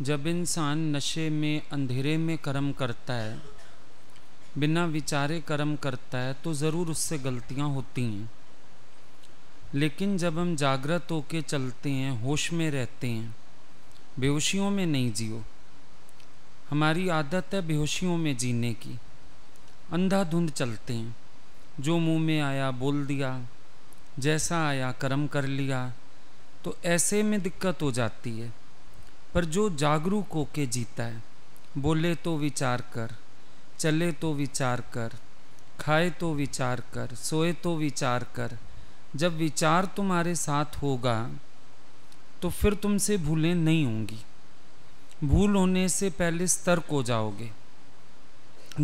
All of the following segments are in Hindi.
जब इंसान नशे में अंधेरे में कर्म करता है बिना विचारे कर्म करता है तो ज़रूर उससे गलतियाँ होती हैं लेकिन जब हम जागृत होके चलते हैं होश में रहते हैं बेहोशियों में नहीं जियो हमारी आदत है बेहोशियों में जीने की अंधाधुंध चलते हैं जो मुंह में आया बोल दिया जैसा आया कर्म कर लिया तो ऐसे में दिक्कत हो जाती है पर जो जागरूक होके जीता है बोले तो विचार कर चले तो विचार कर खाए तो विचार कर सोए तो विचार कर जब विचार तुम्हारे साथ होगा तो फिर तुमसे भूलें नहीं होंगी भूल होने से पहले सतर्क हो जाओगे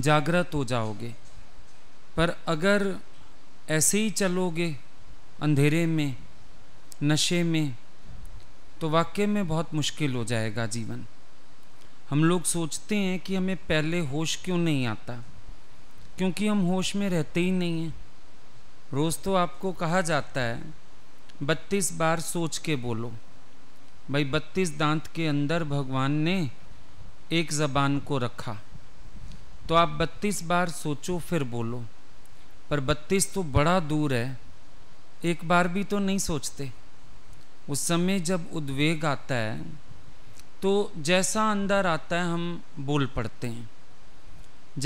जागृत हो जाओगे पर अगर ऐसे ही चलोगे अंधेरे में नशे में तो वाक्य में बहुत मुश्किल हो जाएगा जीवन हम लोग सोचते हैं कि हमें पहले होश क्यों नहीं आता क्योंकि हम होश में रहते ही नहीं हैं रोज़ तो आपको कहा जाता है बत्तीस बार सोच के बोलो भाई बत्तीस दांत के अंदर भगवान ने एक ज़बान को रखा तो आप बत्तीस बार सोचो फिर बोलो पर बत्तीस तो बड़ा दूर है एक बार भी तो नहीं सोचते उस समय जब उद्वेग आता है तो जैसा अंदर आता है हम बोल पड़ते हैं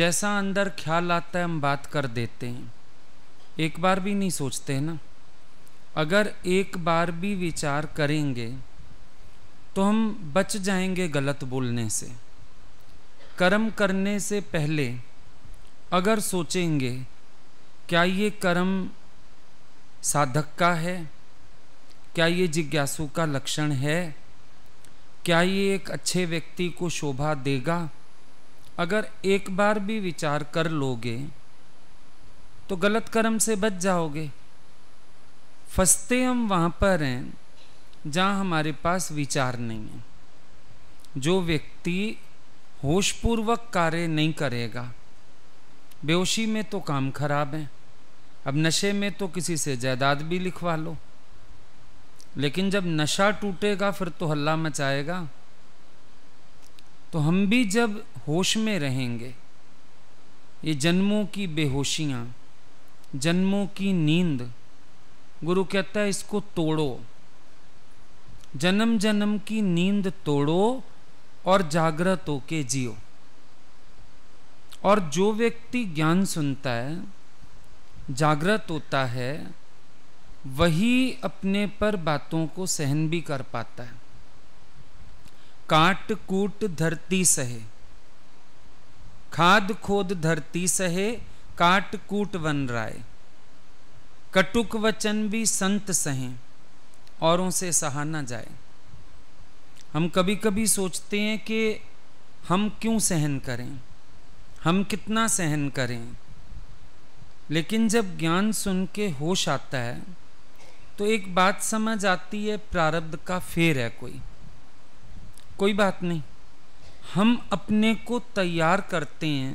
जैसा अंदर ख्याल आता है हम बात कर देते हैं एक बार भी नहीं सोचते हैं ना अगर एक बार भी विचार करेंगे तो हम बच जाएंगे गलत बोलने से कर्म करने से पहले अगर सोचेंगे क्या ये कर्म साधक का है क्या ये जिज्ञासु का लक्षण है क्या ये एक अच्छे व्यक्ति को शोभा देगा अगर एक बार भी विचार कर लोगे तो गलत कर्म से बच जाओगे फंसते हम वहाँ पर हैं जहाँ हमारे पास विचार नहीं है जो व्यक्ति होशपूर्वक कार्य नहीं करेगा बेहोशी में तो काम खराब है अब नशे में तो किसी से जायदाद भी लिखवा लो लेकिन जब नशा टूटेगा फिर तो हल्ला मचाएगा तो हम भी जब होश में रहेंगे ये जन्मों की बेहोशियाँ जन्मों की नींद गुरु कहता है इसको तोड़ो जन्म जन्म की नींद तोड़ो और जागृत होके जियो और जो व्यक्ति ज्ञान सुनता है जागृत होता है वही अपने पर बातों को सहन भी कर पाता है काट कूट धरती सहे खाद खोद धरती सहे काट कूट वन राय कटुक वचन भी संत सहे औरों से सहा ना जाए हम कभी कभी सोचते हैं कि हम क्यों सहन करें हम कितना सहन करें लेकिन जब ज्ञान सुन के होश आता है तो एक बात समझ आती है प्रारब्ध का फेर है कोई कोई बात नहीं हम अपने को तैयार करते हैं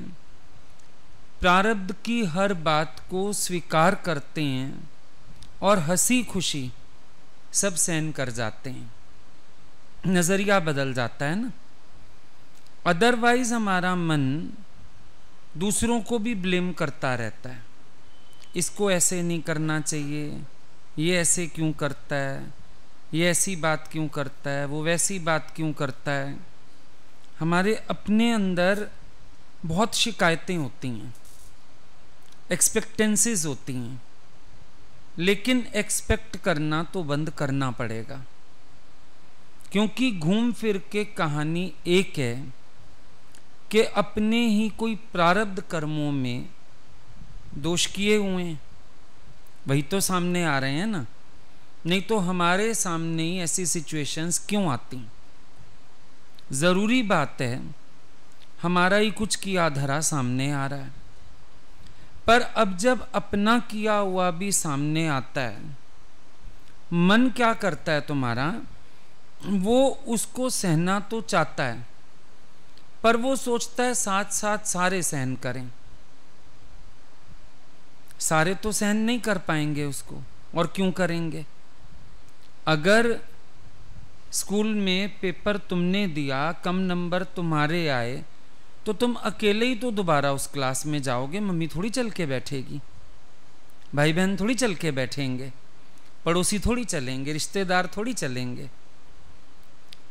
प्रारब्ध की हर बात को स्वीकार करते हैं और हंसी खुशी सब सहन कर जाते हैं नज़रिया बदल जाता है ना अदरवाइज हमारा मन दूसरों को भी ब्लेम करता रहता है इसको ऐसे नहीं करना चाहिए ये ऐसे क्यों करता है ये ऐसी बात क्यों करता है वो वैसी बात क्यों करता है हमारे अपने अंदर बहुत शिकायतें होती हैं एक्सपेक्टेंसेस होती हैं लेकिन एक्सपेक्ट करना तो बंद करना पड़ेगा क्योंकि घूम फिर के कहानी एक है कि अपने ही कोई प्रारब्ध कर्मों में दोष किए हुए हैं वही तो सामने आ रहे हैं ना नहीं तो हमारे सामने ही ऐसी सिचुएशंस क्यों आती ज़रूरी बात है हमारा ही कुछ किया धरा सामने आ रहा है पर अब जब अपना किया हुआ भी सामने आता है मन क्या करता है तुम्हारा वो उसको सहना तो चाहता है पर वो सोचता है साथ साथ सारे सहन करें सारे तो सहन नहीं कर पाएंगे उसको और क्यों करेंगे अगर स्कूल में पेपर तुमने दिया कम नंबर तुम्हारे आए तो तुम अकेले ही तो दोबारा उस क्लास में जाओगे मम्मी थोड़ी चल के बैठेगी भाई बहन थोड़ी चल के बैठेंगे पड़ोसी थोड़ी चलेंगे रिश्तेदार थोड़ी चलेंगे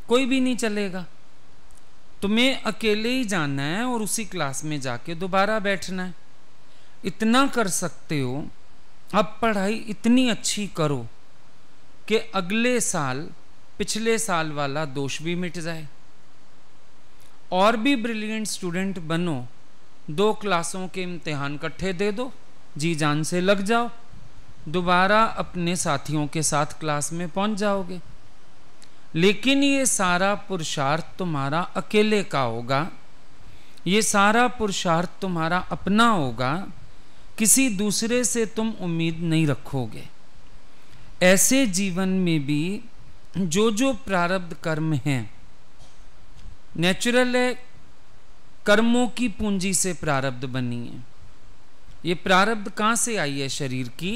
कोई भी नहीं चलेगा तुम्हें अकेले ही जाना है और उसी क्लास में जाके दोबारा बैठना है इतना कर सकते हो अब पढ़ाई इतनी अच्छी करो कि अगले साल पिछले साल वाला दोष भी मिट जाए और भी ब्रिलियंट स्टूडेंट बनो दो क्लासों के इम्तिहान इकट्ठे दे दो जी जान से लग जाओ दोबारा अपने साथियों के साथ क्लास में पहुंच जाओगे लेकिन ये सारा पुरुषार्थ तुम्हारा अकेले का होगा ये सारा पुरुषार्थ तुम्हारा अपना होगा किसी दूसरे से तुम उम्मीद नहीं रखोगे ऐसे जीवन में भी जो जो प्रारब्ध कर्म हैं नेचुरल है कर्मों की पूंजी से प्रारब्ध बनी है ये प्रारब्ध कहाँ से आई है शरीर की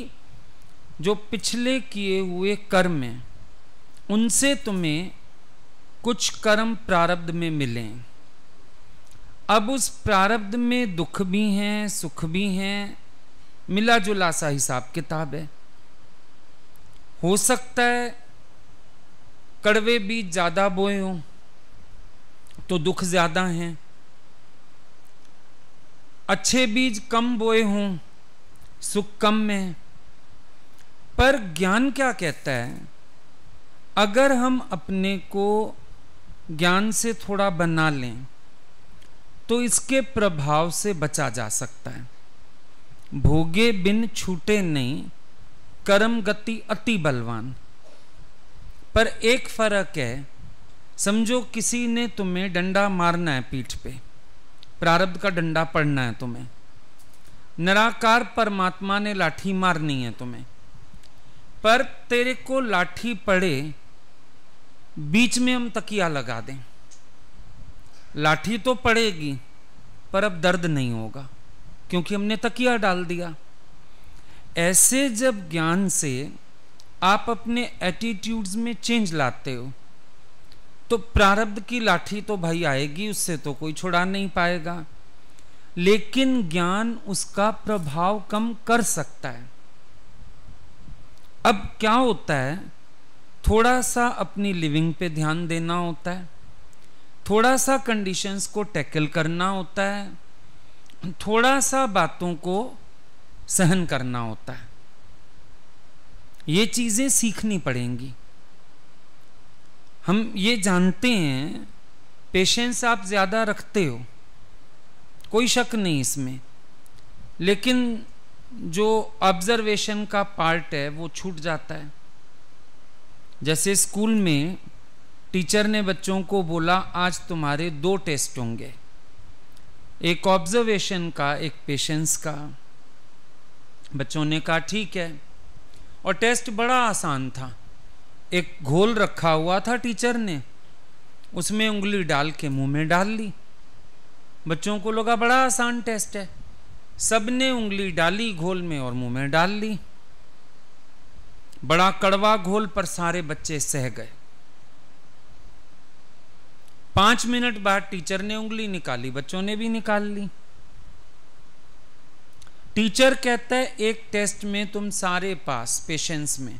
जो पिछले किए हुए कर्म हैं उनसे तुम्हें कुछ कर्म प्रारब्ध में मिले अब उस प्रारब्ध में दुख भी हैं सुख भी हैं मिला जुला सा हिसाब किताब है हो सकता है कड़वे बीज ज़्यादा बोए हों तो दुख ज़्यादा हैं अच्छे बीज कम बोए हों सुख कम में पर ज्ञान क्या कहता है अगर हम अपने को ज्ञान से थोड़ा बना लें तो इसके प्रभाव से बचा जा सकता है भोगे बिन छूटे नहीं कर्म गति अति बलवान पर एक फर्क है समझो किसी ने तुम्हें डंडा मारना है पीठ पे प्रारब्ध का डंडा पड़ना है तुम्हें निराकार परमात्मा ने लाठी मारनी है तुम्हें पर तेरे को लाठी पड़े बीच में हम तकिया लगा दें लाठी तो पड़ेगी पर अब दर्द नहीं होगा क्योंकि हमने तकिया डाल दिया ऐसे जब ज्ञान से आप अपने एटीट्यूड्स में चेंज लाते हो तो प्रारब्ध की लाठी तो भाई आएगी उससे तो कोई छुड़ा नहीं पाएगा लेकिन ज्ञान उसका प्रभाव कम कर सकता है अब क्या होता है थोड़ा सा अपनी लिविंग पे ध्यान देना होता है थोड़ा सा कंडीशंस को टैकल करना होता है थोड़ा सा बातों को सहन करना होता है ये चीज़ें सीखनी पड़ेंगी हम ये जानते हैं पेशेंस आप ज़्यादा रखते हो कोई शक नहीं इसमें लेकिन जो ऑब्जर्वेशन का पार्ट है वो छूट जाता है जैसे स्कूल में टीचर ने बच्चों को बोला आज तुम्हारे दो टेस्ट होंगे एक ऑब्जर्वेशन का एक पेशेंस का बच्चों ने कहा ठीक है और टेस्ट बड़ा आसान था एक घोल रखा हुआ था टीचर ने उसमें उंगली डाल के मुंह में डाल ली बच्चों को लगा बड़ा आसान टेस्ट है सब ने उंगली डाली घोल में और मुंह में डाल ली बड़ा कड़वा घोल पर सारे बच्चे सह गए पांच मिनट बाद टीचर ने उंगली निकाली बच्चों ने भी निकाल ली टीचर कहता है एक टेस्ट में तुम सारे पास पेशेंस में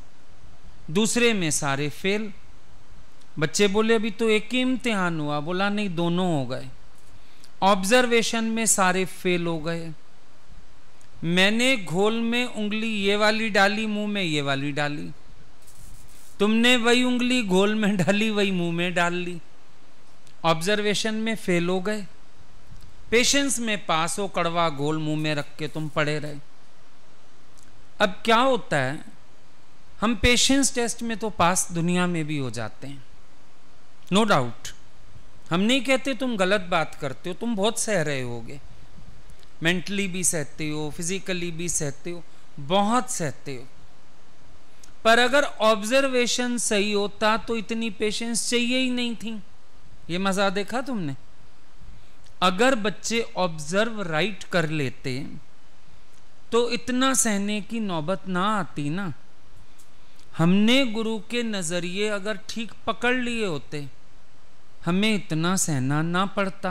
दूसरे में सारे फेल बच्चे बोले अभी तो एक ही इम्तिहान हुआ बोला नहीं दोनों हो गए ऑब्जर्वेशन में सारे फेल हो गए मैंने घोल में उंगली ये वाली डाली मुंह में ये वाली डाली तुमने वही उंगली घोल में डाली वही मुंह में डाल ली ऑब्जर्वेशन में फेल हो गए पेशेंस में पास हो कड़वा गोल मुंह में रख के तुम पड़े रहे अब क्या होता है हम पेशेंस टेस्ट में तो पास दुनिया में भी हो जाते हैं नो no डाउट हम नहीं कहते तुम गलत बात करते हो तुम बहुत सह रहे होगे मेंटली भी सहते हो फिजिकली भी सहते हो बहुत सहते हो पर अगर ऑब्जर्वेशन सही होता तो इतनी पेशेंस चाहिए ही नहीं थी ये मज़ा देखा तुमने अगर बच्चे ऑब्जर्व राइट कर लेते तो इतना सहने की नौबत ना आती ना हमने गुरु के नज़रिए अगर ठीक पकड़ लिए होते हमें इतना सहना ना पड़ता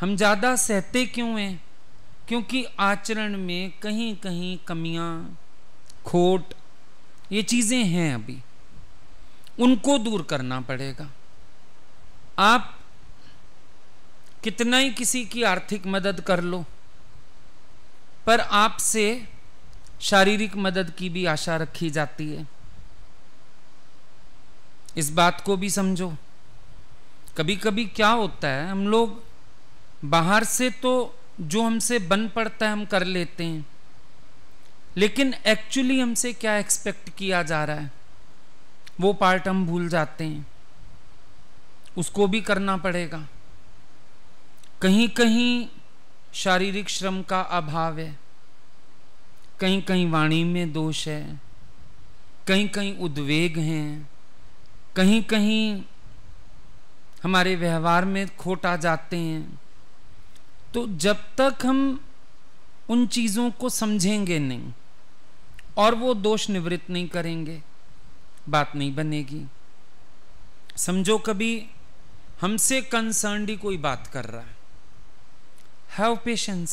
हम ज़्यादा सहते क्यों हैं क्योंकि आचरण में कहीं कहीं कमियां खोट ये चीज़ें हैं अभी उनको दूर करना पड़ेगा आप कितना ही किसी की आर्थिक मदद कर लो पर आपसे शारीरिक मदद की भी आशा रखी जाती है इस बात को भी समझो कभी कभी क्या होता है हम लोग बाहर से तो जो हमसे बन पड़ता है हम कर लेते हैं लेकिन एक्चुअली हमसे क्या एक्सपेक्ट किया जा रहा है वो पार्ट हम भूल जाते हैं उसको भी करना पड़ेगा कहीं कहीं शारीरिक श्रम का अभाव है कहीं कहीं वाणी में दोष है कहीं कहीं उद्वेग हैं कहीं कहीं हमारे व्यवहार में खोट आ जाते हैं तो जब तक हम उन चीज़ों को समझेंगे नहीं और वो दोष निवृत्त नहीं करेंगे बात नहीं बनेगी समझो कभी हमसे कंसर्न ही कोई बात कर रहा है हैव पेशेंस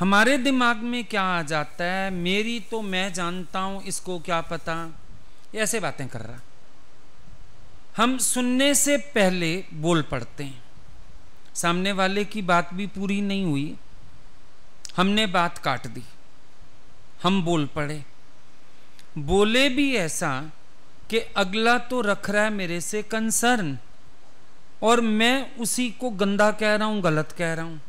हमारे दिमाग में क्या आ जाता है मेरी तो मैं जानता हूं इसको क्या पता ऐसे बातें कर रहा हम सुनने से पहले बोल पड़ते हैं सामने वाले की बात भी पूरी नहीं हुई हमने बात काट दी हम बोल पड़े बोले भी ऐसा कि अगला तो रख रहा है मेरे से कंसर्न और मैं उसी को गंदा कह रहा हूँ गलत कह रहा हूँ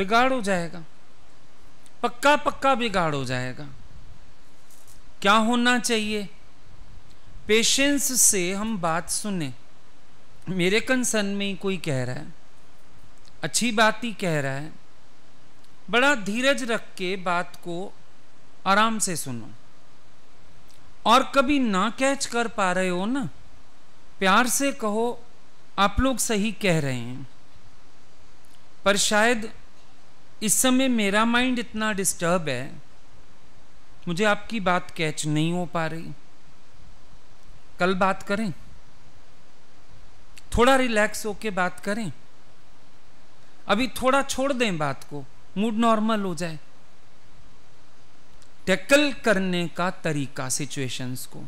बिगाड़ हो जाएगा पक्का पक्का बिगाड़ हो जाएगा क्या होना चाहिए पेशेंस से हम बात सुने मेरे कंसर्न में ही कोई कह रहा है अच्छी बात ही कह रहा है बड़ा धीरज रख के बात को आराम से सुनो और कभी ना कैच कर पा रहे हो ना प्यार से कहो आप लोग सही कह रहे हैं पर शायद इस समय मेरा माइंड इतना डिस्टर्ब है मुझे आपकी बात कैच नहीं हो पा रही कल बात करें थोड़ा रिलैक्स होके बात करें अभी थोड़ा छोड़ दें बात को मूड नॉर्मल हो जाए टैकल करने का तरीका सिचुएशंस को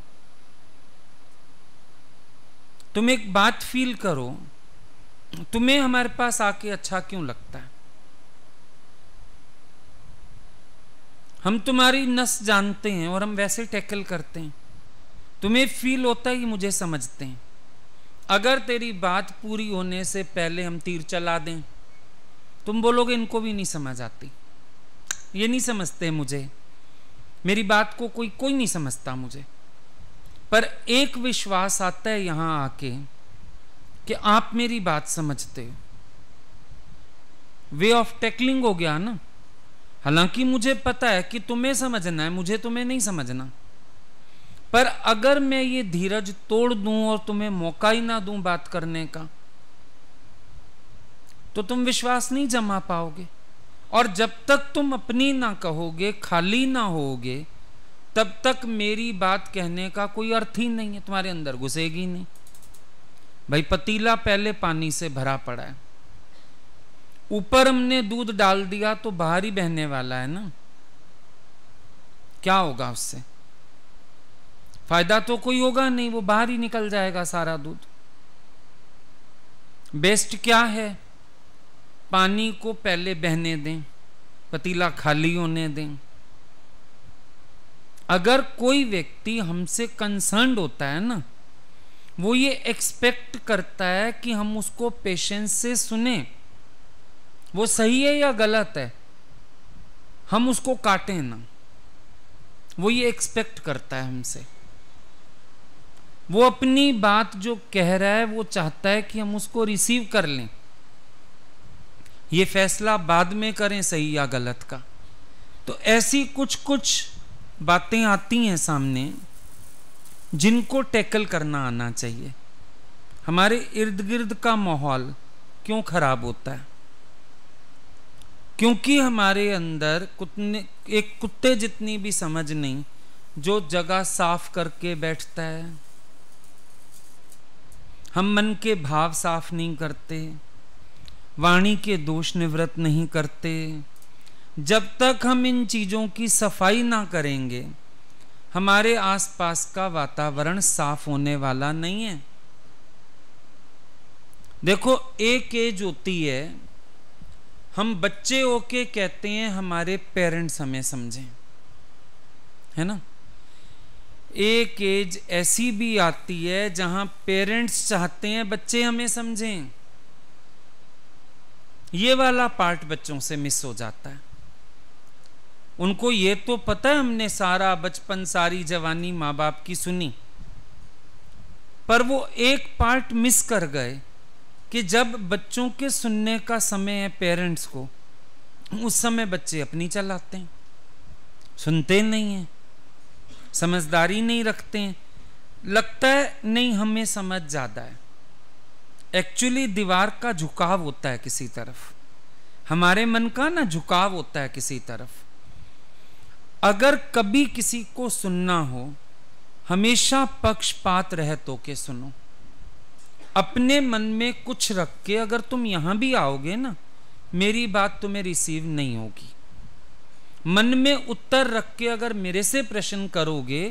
तुम एक बात फील करो तुम्हें हमारे पास आके अच्छा क्यों लगता है हम तुम्हारी नस जानते हैं और हम वैसे टैकल करते हैं तुम्हें फील होता ही मुझे समझते हैं अगर तेरी बात पूरी होने से पहले हम तीर चला दें तुम बोलोगे इनको भी नहीं समझ आती ये नहीं समझते मुझे मेरी बात को कोई कोई नहीं समझता मुझे पर एक विश्वास आता है यहां आके कि आप मेरी बात समझते हो वे ऑफ टैकलिंग हो गया ना हालांकि मुझे पता है कि तुम्हें समझना है मुझे तुम्हें नहीं समझना पर अगर मैं ये धीरज तोड़ दूं और तुम्हें मौका ही ना दूं बात करने का तो तुम विश्वास नहीं जमा पाओगे और जब तक तुम अपनी ना कहोगे खाली ना होगे तब तक मेरी बात कहने का कोई अर्थ ही नहीं है तुम्हारे अंदर घुसेगी नहीं भाई पतीला पहले पानी से भरा पड़ा है ऊपर हमने दूध डाल दिया तो बाहर ही बहने वाला है ना क्या होगा उससे फायदा तो कोई होगा नहीं वो बाहर ही निकल जाएगा सारा दूध बेस्ट क्या है पानी को पहले बहने दें पतीला खाली होने दें अगर कोई व्यक्ति हमसे कंसर्न होता है ना वो ये एक्सपेक्ट करता है कि हम उसको पेशेंस से सुने वो सही है या गलत है हम उसको काटें ना वो ये एक्सपेक्ट करता है हमसे वो अपनी बात जो कह रहा है वो चाहता है कि हम उसको रिसीव कर लें ये फैसला बाद में करें सही या गलत का तो ऐसी कुछ कुछ बातें आती हैं सामने जिनको टैकल करना आना चाहिए हमारे इर्द गिर्द का माहौल क्यों खराब होता है क्योंकि हमारे अंदर कुतने एक कुत्ते जितनी भी समझ नहीं जो जगह साफ करके बैठता है हम मन के भाव साफ नहीं करते वाणी के दोष निवृत्त नहीं करते जब तक हम इन चीज़ों की सफाई ना करेंगे हमारे आसपास का वातावरण साफ होने वाला नहीं है देखो एक एज होती है हम बच्चे ओके कहते हैं हमारे पेरेंट्स हमें समझें है ना एक एज ऐसी भी आती है जहां पेरेंट्स चाहते हैं बच्चे हमें समझें ये वाला पार्ट बच्चों से मिस हो जाता है उनको ये तो पता है हमने सारा बचपन सारी जवानी माँ बाप की सुनी पर वो एक पार्ट मिस कर गए कि जब बच्चों के सुनने का समय है पेरेंट्स को उस समय बच्चे अपनी चलाते हैं सुनते नहीं हैं समझदारी नहीं रखते हैं लगता है नहीं हमें समझ ज़्यादा है एक्चुअली दीवार का झुकाव होता है किसी तरफ हमारे मन का ना झुकाव होता है किसी तरफ अगर कभी किसी को सुनना हो हमेशा पक्षपात रह तो के सुनो अपने मन में कुछ रख के अगर तुम यहां भी आओगे ना मेरी बात तुम्हें रिसीव नहीं होगी मन में उत्तर रख के अगर मेरे से प्रश्न करोगे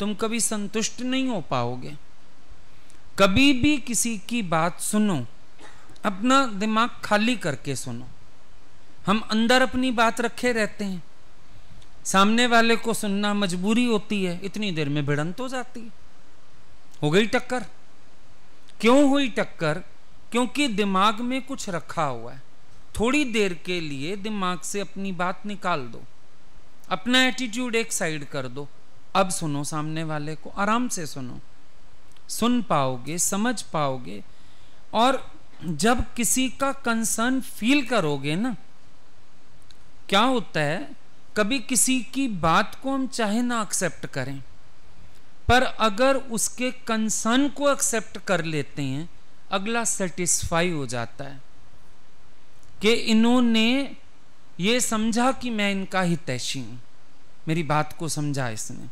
तुम कभी संतुष्ट नहीं हो पाओगे कभी भी किसी की बात सुनो अपना दिमाग खाली करके सुनो हम अंदर अपनी बात रखे रहते हैं सामने वाले को सुनना मजबूरी होती है इतनी देर में भिड़ंत हो जाती है हो गई टक्कर क्यों हुई टक्कर क्योंकि दिमाग में कुछ रखा हुआ है थोड़ी देर के लिए दिमाग से अपनी बात निकाल दो अपना एटीट्यूड एक साइड कर दो अब सुनो सामने वाले को आराम से सुनो सुन पाओगे समझ पाओगे और जब किसी का कंसर्न फील करोगे ना क्या होता है कभी किसी की बात को हम चाहे ना एक्सेप्ट करें पर अगर उसके कंसर्न को एक्सेप्ट कर लेते हैं अगला सेटिस्फाई हो जाता है कि इन्होंने ये समझा कि मैं इनका हितैषी हूं मेरी बात को समझा इसने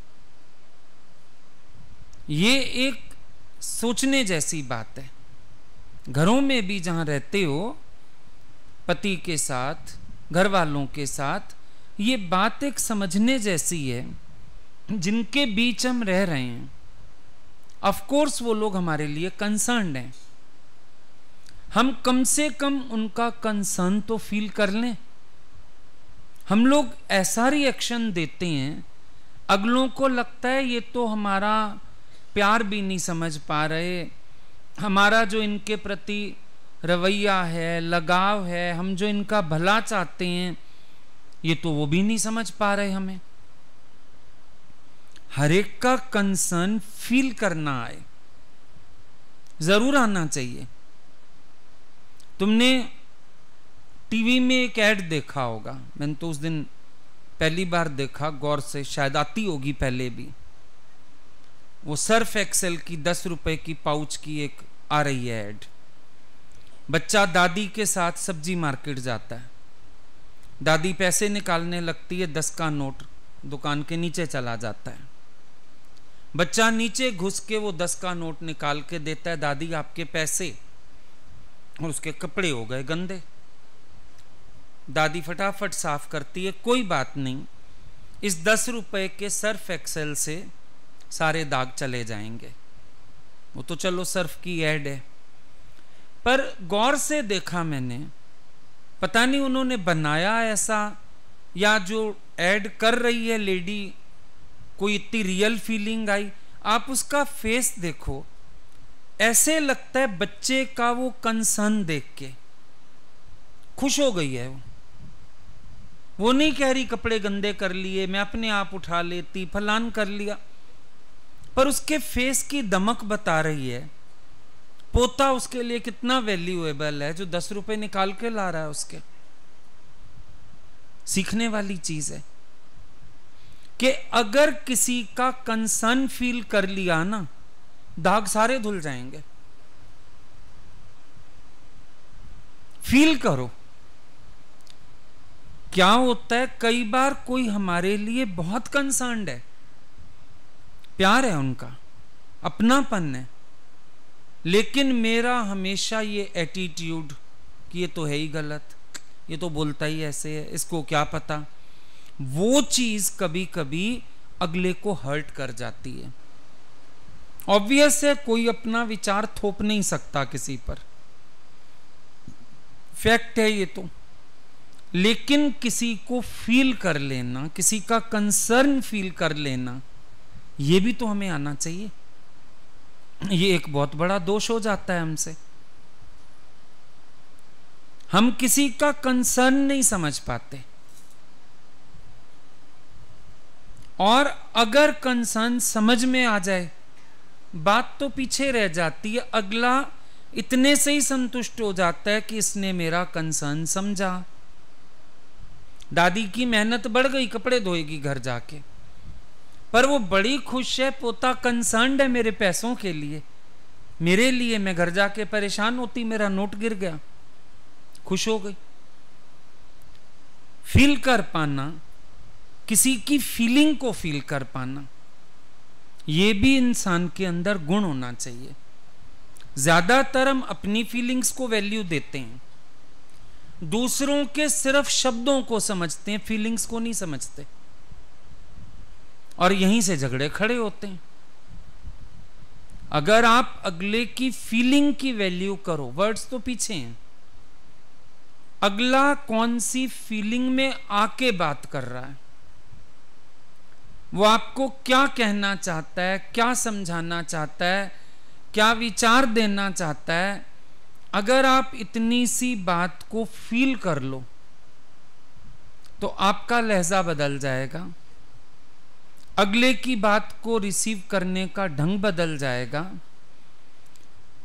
ये एक सोचने जैसी बात है घरों में भी जहाँ रहते हो पति के साथ घर वालों के साथ ये बात एक समझने जैसी है जिनके बीच हम रह रहे हैं ऑफ कोर्स वो लोग हमारे लिए कंसर्न हैं हम कम से कम उनका कंसर्न तो फील कर लें हम लोग ऐसा रिएक्शन देते हैं अगलों को लगता है ये तो हमारा प्यार भी नहीं समझ पा रहे हमारा जो इनके प्रति रवैया है लगाव है हम जो इनका भला चाहते हैं ये तो वो भी नहीं समझ पा रहे हमें हर एक का कंसर्न फील करना आए जरूर आना चाहिए तुमने टीवी में एक ऐड देखा होगा मैंने तो उस दिन पहली बार देखा गौर से शायद आती होगी पहले भी वो सर्फ एक्सेल की दस रुपए की पाउच की एक आ रही है एड बच्चा दादी के साथ सब्जी मार्केट जाता है दादी पैसे निकालने लगती है दस का नोट दुकान के नीचे चला जाता है बच्चा नीचे घुस के वो दस का नोट निकाल के देता है दादी आपके पैसे और उसके कपड़े हो गए गंदे दादी फटाफट साफ करती है कोई बात नहीं इस दस रुपए के सर्फ एक्सेल से सारे दाग चले जाएंगे वो तो चलो सर्फ की एड है पर गौर से देखा मैंने पता नहीं उन्होंने बनाया ऐसा या जो ऐड कर रही है लेडी कोई इतनी रियल फीलिंग आई आप उसका फेस देखो ऐसे लगता है बच्चे का वो कंसर्न देख के खुश हो गई है वो वो नहीं कह रही कपड़े गंदे कर लिए मैं अपने आप उठा लेती फलान कर लिया पर उसके फेस की दमक बता रही है पोता उसके लिए कितना वैल्यूएबल है जो दस रुपए निकाल के ला रहा है उसके सीखने वाली चीज है कि अगर किसी का कंसर्न फील कर लिया ना दाग सारे धुल जाएंगे फील करो क्या होता है कई बार कोई हमारे लिए बहुत कंसर्न है प्यार है उनका अपनापन है लेकिन मेरा हमेशा ये एटीट्यूड कि ये तो है ही गलत ये तो बोलता ही ऐसे है इसको क्या पता वो चीज़ कभी कभी अगले को हर्ट कर जाती है ऑब्वियस है कोई अपना विचार थोप नहीं सकता किसी पर फैक्ट है ये तो लेकिन किसी को फील कर लेना किसी का कंसर्न फील कर लेना ये भी तो हमें आना चाहिए ये एक बहुत बड़ा दोष हो जाता है हमसे हम किसी का कंसर्न नहीं समझ पाते और अगर कंसर्न समझ में आ जाए बात तो पीछे रह जाती है अगला इतने से ही संतुष्ट हो जाता है कि इसने मेरा कंसर्न समझा दादी की मेहनत बढ़ गई कपड़े धोएगी घर जाके पर वो बड़ी खुश है पोता कंसर्न है मेरे पैसों के लिए मेरे लिए मैं घर जाके परेशान होती मेरा नोट गिर गया खुश हो गई फील कर पाना किसी की फीलिंग को फील कर पाना ये भी इंसान के अंदर गुण होना चाहिए ज़्यादातर हम अपनी फीलिंग्स को वैल्यू देते हैं दूसरों के सिर्फ शब्दों को समझते हैं फीलिंग्स को नहीं समझते और यहीं से झगड़े खड़े होते हैं अगर आप अगले की फीलिंग की वैल्यू करो वर्ड्स तो पीछे हैं अगला कौन सी फीलिंग में आके बात कर रहा है वो आपको क्या कहना चाहता है क्या समझाना चाहता है क्या विचार देना चाहता है अगर आप इतनी सी बात को फील कर लो तो आपका लहजा बदल जाएगा अगले की बात को रिसीव करने का ढंग बदल जाएगा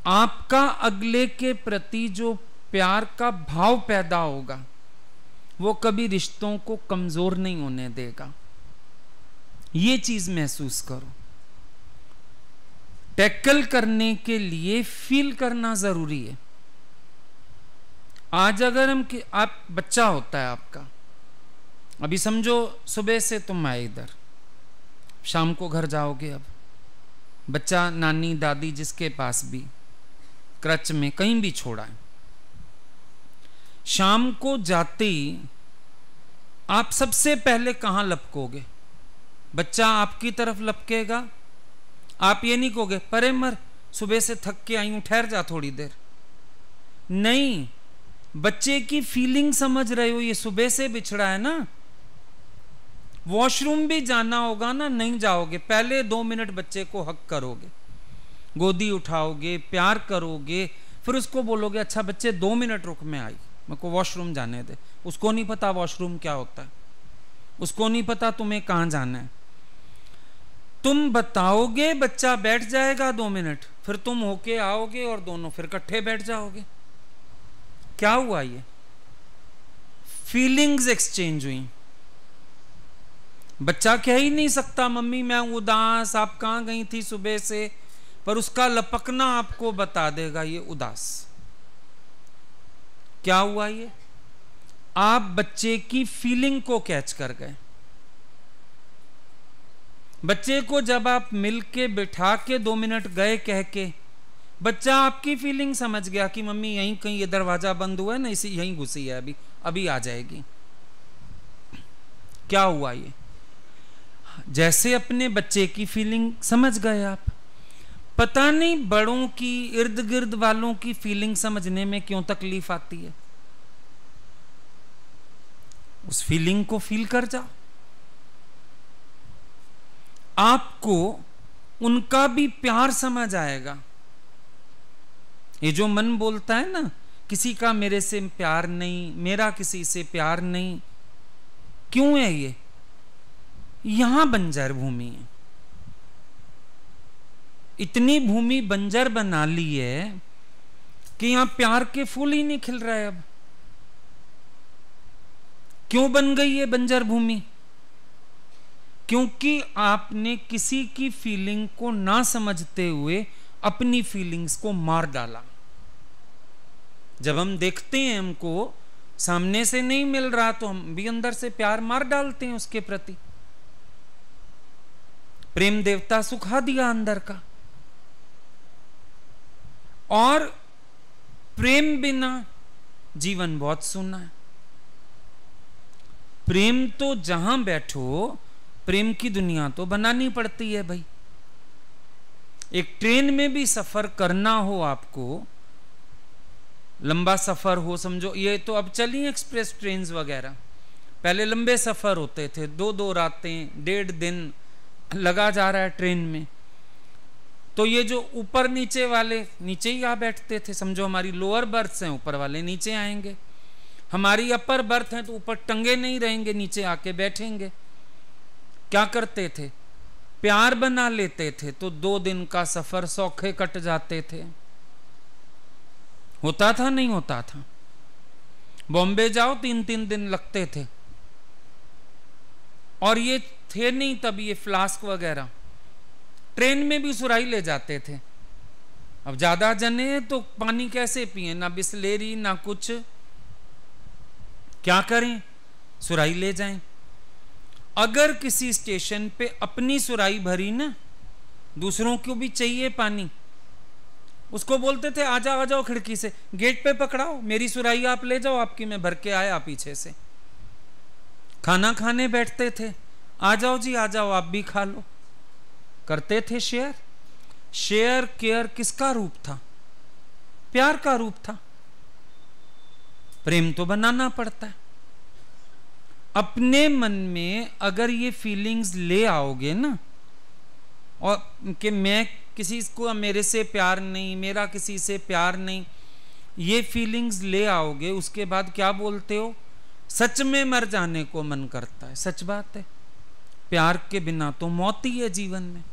आपका अगले के प्रति जो प्यार का भाव पैदा होगा वो कभी रिश्तों को कमज़ोर नहीं होने देगा ये चीज़ महसूस करो टैकल करने के लिए फील करना ज़रूरी है आज अगर हम कि आप बच्चा होता है आपका अभी समझो सुबह से तुम आए इधर शाम को घर जाओगे अब बच्चा नानी दादी जिसके पास भी क्रच में कहीं भी छोड़ा है शाम को जाते ही आप सबसे पहले कहाँ लपकोगे बच्चा आपकी तरफ लपकेगा आप ये नहीं कहोगे परे मर सुबह से थक के आई हूं ठहर जा थोड़ी देर नहीं बच्चे की फीलिंग समझ रहे हो ये सुबह से बिछड़ा है ना वॉशरूम भी जाना होगा ना नहीं जाओगे पहले दो मिनट बच्चे को हक करोगे गोदी उठाओगे प्यार करोगे फिर उसको बोलोगे अच्छा बच्चे दो मिनट रुक में आई मेरे को वॉशरूम जाने दे उसको नहीं पता वॉशरूम क्या होता है उसको नहीं पता तुम्हें कहाँ जाना है तुम बताओगे बच्चा बैठ जाएगा दो मिनट फिर तुम होके आओगे और दोनों फिर इकट्ठे बैठ जाओगे क्या हुआ ये फीलिंग्स एक्सचेंज हुई बच्चा कह ही नहीं सकता मम्मी मैं उदास आप कहाँ गई थी सुबह से पर उसका लपकना आपको बता देगा ये उदास क्या हुआ ये आप बच्चे की फीलिंग को कैच कर गए बच्चे को जब आप मिलके बिठा के दो मिनट गए कह के बच्चा आपकी फीलिंग समझ गया कि मम्मी यहीं कहीं ये दरवाजा बंद हुआ है ना इसी यहीं घुसी है अभी अभी आ जाएगी क्या हुआ ये जैसे अपने बच्चे की फीलिंग समझ गए आप पता नहीं बड़ों की इर्द गिर्द वालों की फीलिंग समझने में क्यों तकलीफ आती है उस फीलिंग को फील कर जाओ आपको उनका भी प्यार समझ आएगा ये जो मन बोलता है ना किसी का मेरे से प्यार नहीं मेरा किसी से प्यार नहीं क्यों है ये यहां बंजर भूमि है इतनी भूमि बंजर बना ली है कि यहां प्यार के फूल ही नहीं खिल रहे अब क्यों बन गई है बंजर भूमि क्योंकि आपने किसी की फीलिंग को ना समझते हुए अपनी फीलिंग्स को मार डाला जब हम देखते हैं हमको सामने से नहीं मिल रहा तो हम भी अंदर से प्यार मार डालते हैं उसके प्रति प्रेम देवता सुखा दिया अंदर का और प्रेम बिना जीवन बहुत सुना है प्रेम तो जहां बैठो प्रेम की दुनिया तो बनानी पड़ती है भाई एक ट्रेन में भी सफर करना हो आपको लंबा सफर हो समझो ये तो अब चली एक्सप्रेस ट्रेन वगैरह पहले लंबे सफर होते थे दो दो रातें डेढ़ दिन लगा जा रहा है ट्रेन में तो ये जो ऊपर नीचे वाले नीचे ही आ बैठते थे समझो हमारी लोअर बर्थ हैं ऊपर वाले नीचे आएंगे हमारी अपर बर्थ हैं तो ऊपर टंगे नहीं रहेंगे नीचे आके बैठेंगे क्या करते थे प्यार बना लेते थे तो दो दिन का सफर सौखे कट जाते थे होता था नहीं होता था बॉम्बे जाओ तीन तीन दिन लगते थे और ये थे नहीं तब ये फ्लास्क वगैरह ट्रेन में भी सुराई ले जाते थे अब ज़्यादा जने तो पानी कैसे पिए ना बिस्लेरी ना कुछ क्या करें सुराई ले जाएं अगर किसी स्टेशन पे अपनी सुराई भरी ना दूसरों को भी चाहिए पानी उसको बोलते थे आ जाओ आ जाओ खिड़की से गेट पे पकड़ाओ मेरी सुराई आप ले जाओ आपकी मैं भर के आया पीछे से खाना खाने बैठते थे आ जाओ जी आ जाओ आप भी खा लो करते थे शेयर शेयर केयर किसका रूप था प्यार का रूप था प्रेम तो बनाना पड़ता है अपने मन में अगर ये फीलिंग्स ले आओगे ना और कि मैं किसी को मेरे से प्यार नहीं मेरा किसी से प्यार नहीं ये फीलिंग्स ले आओगे उसके बाद क्या बोलते हो सच में मर जाने को मन करता है सच बात है प्यार के बिना तो मौत ही है जीवन में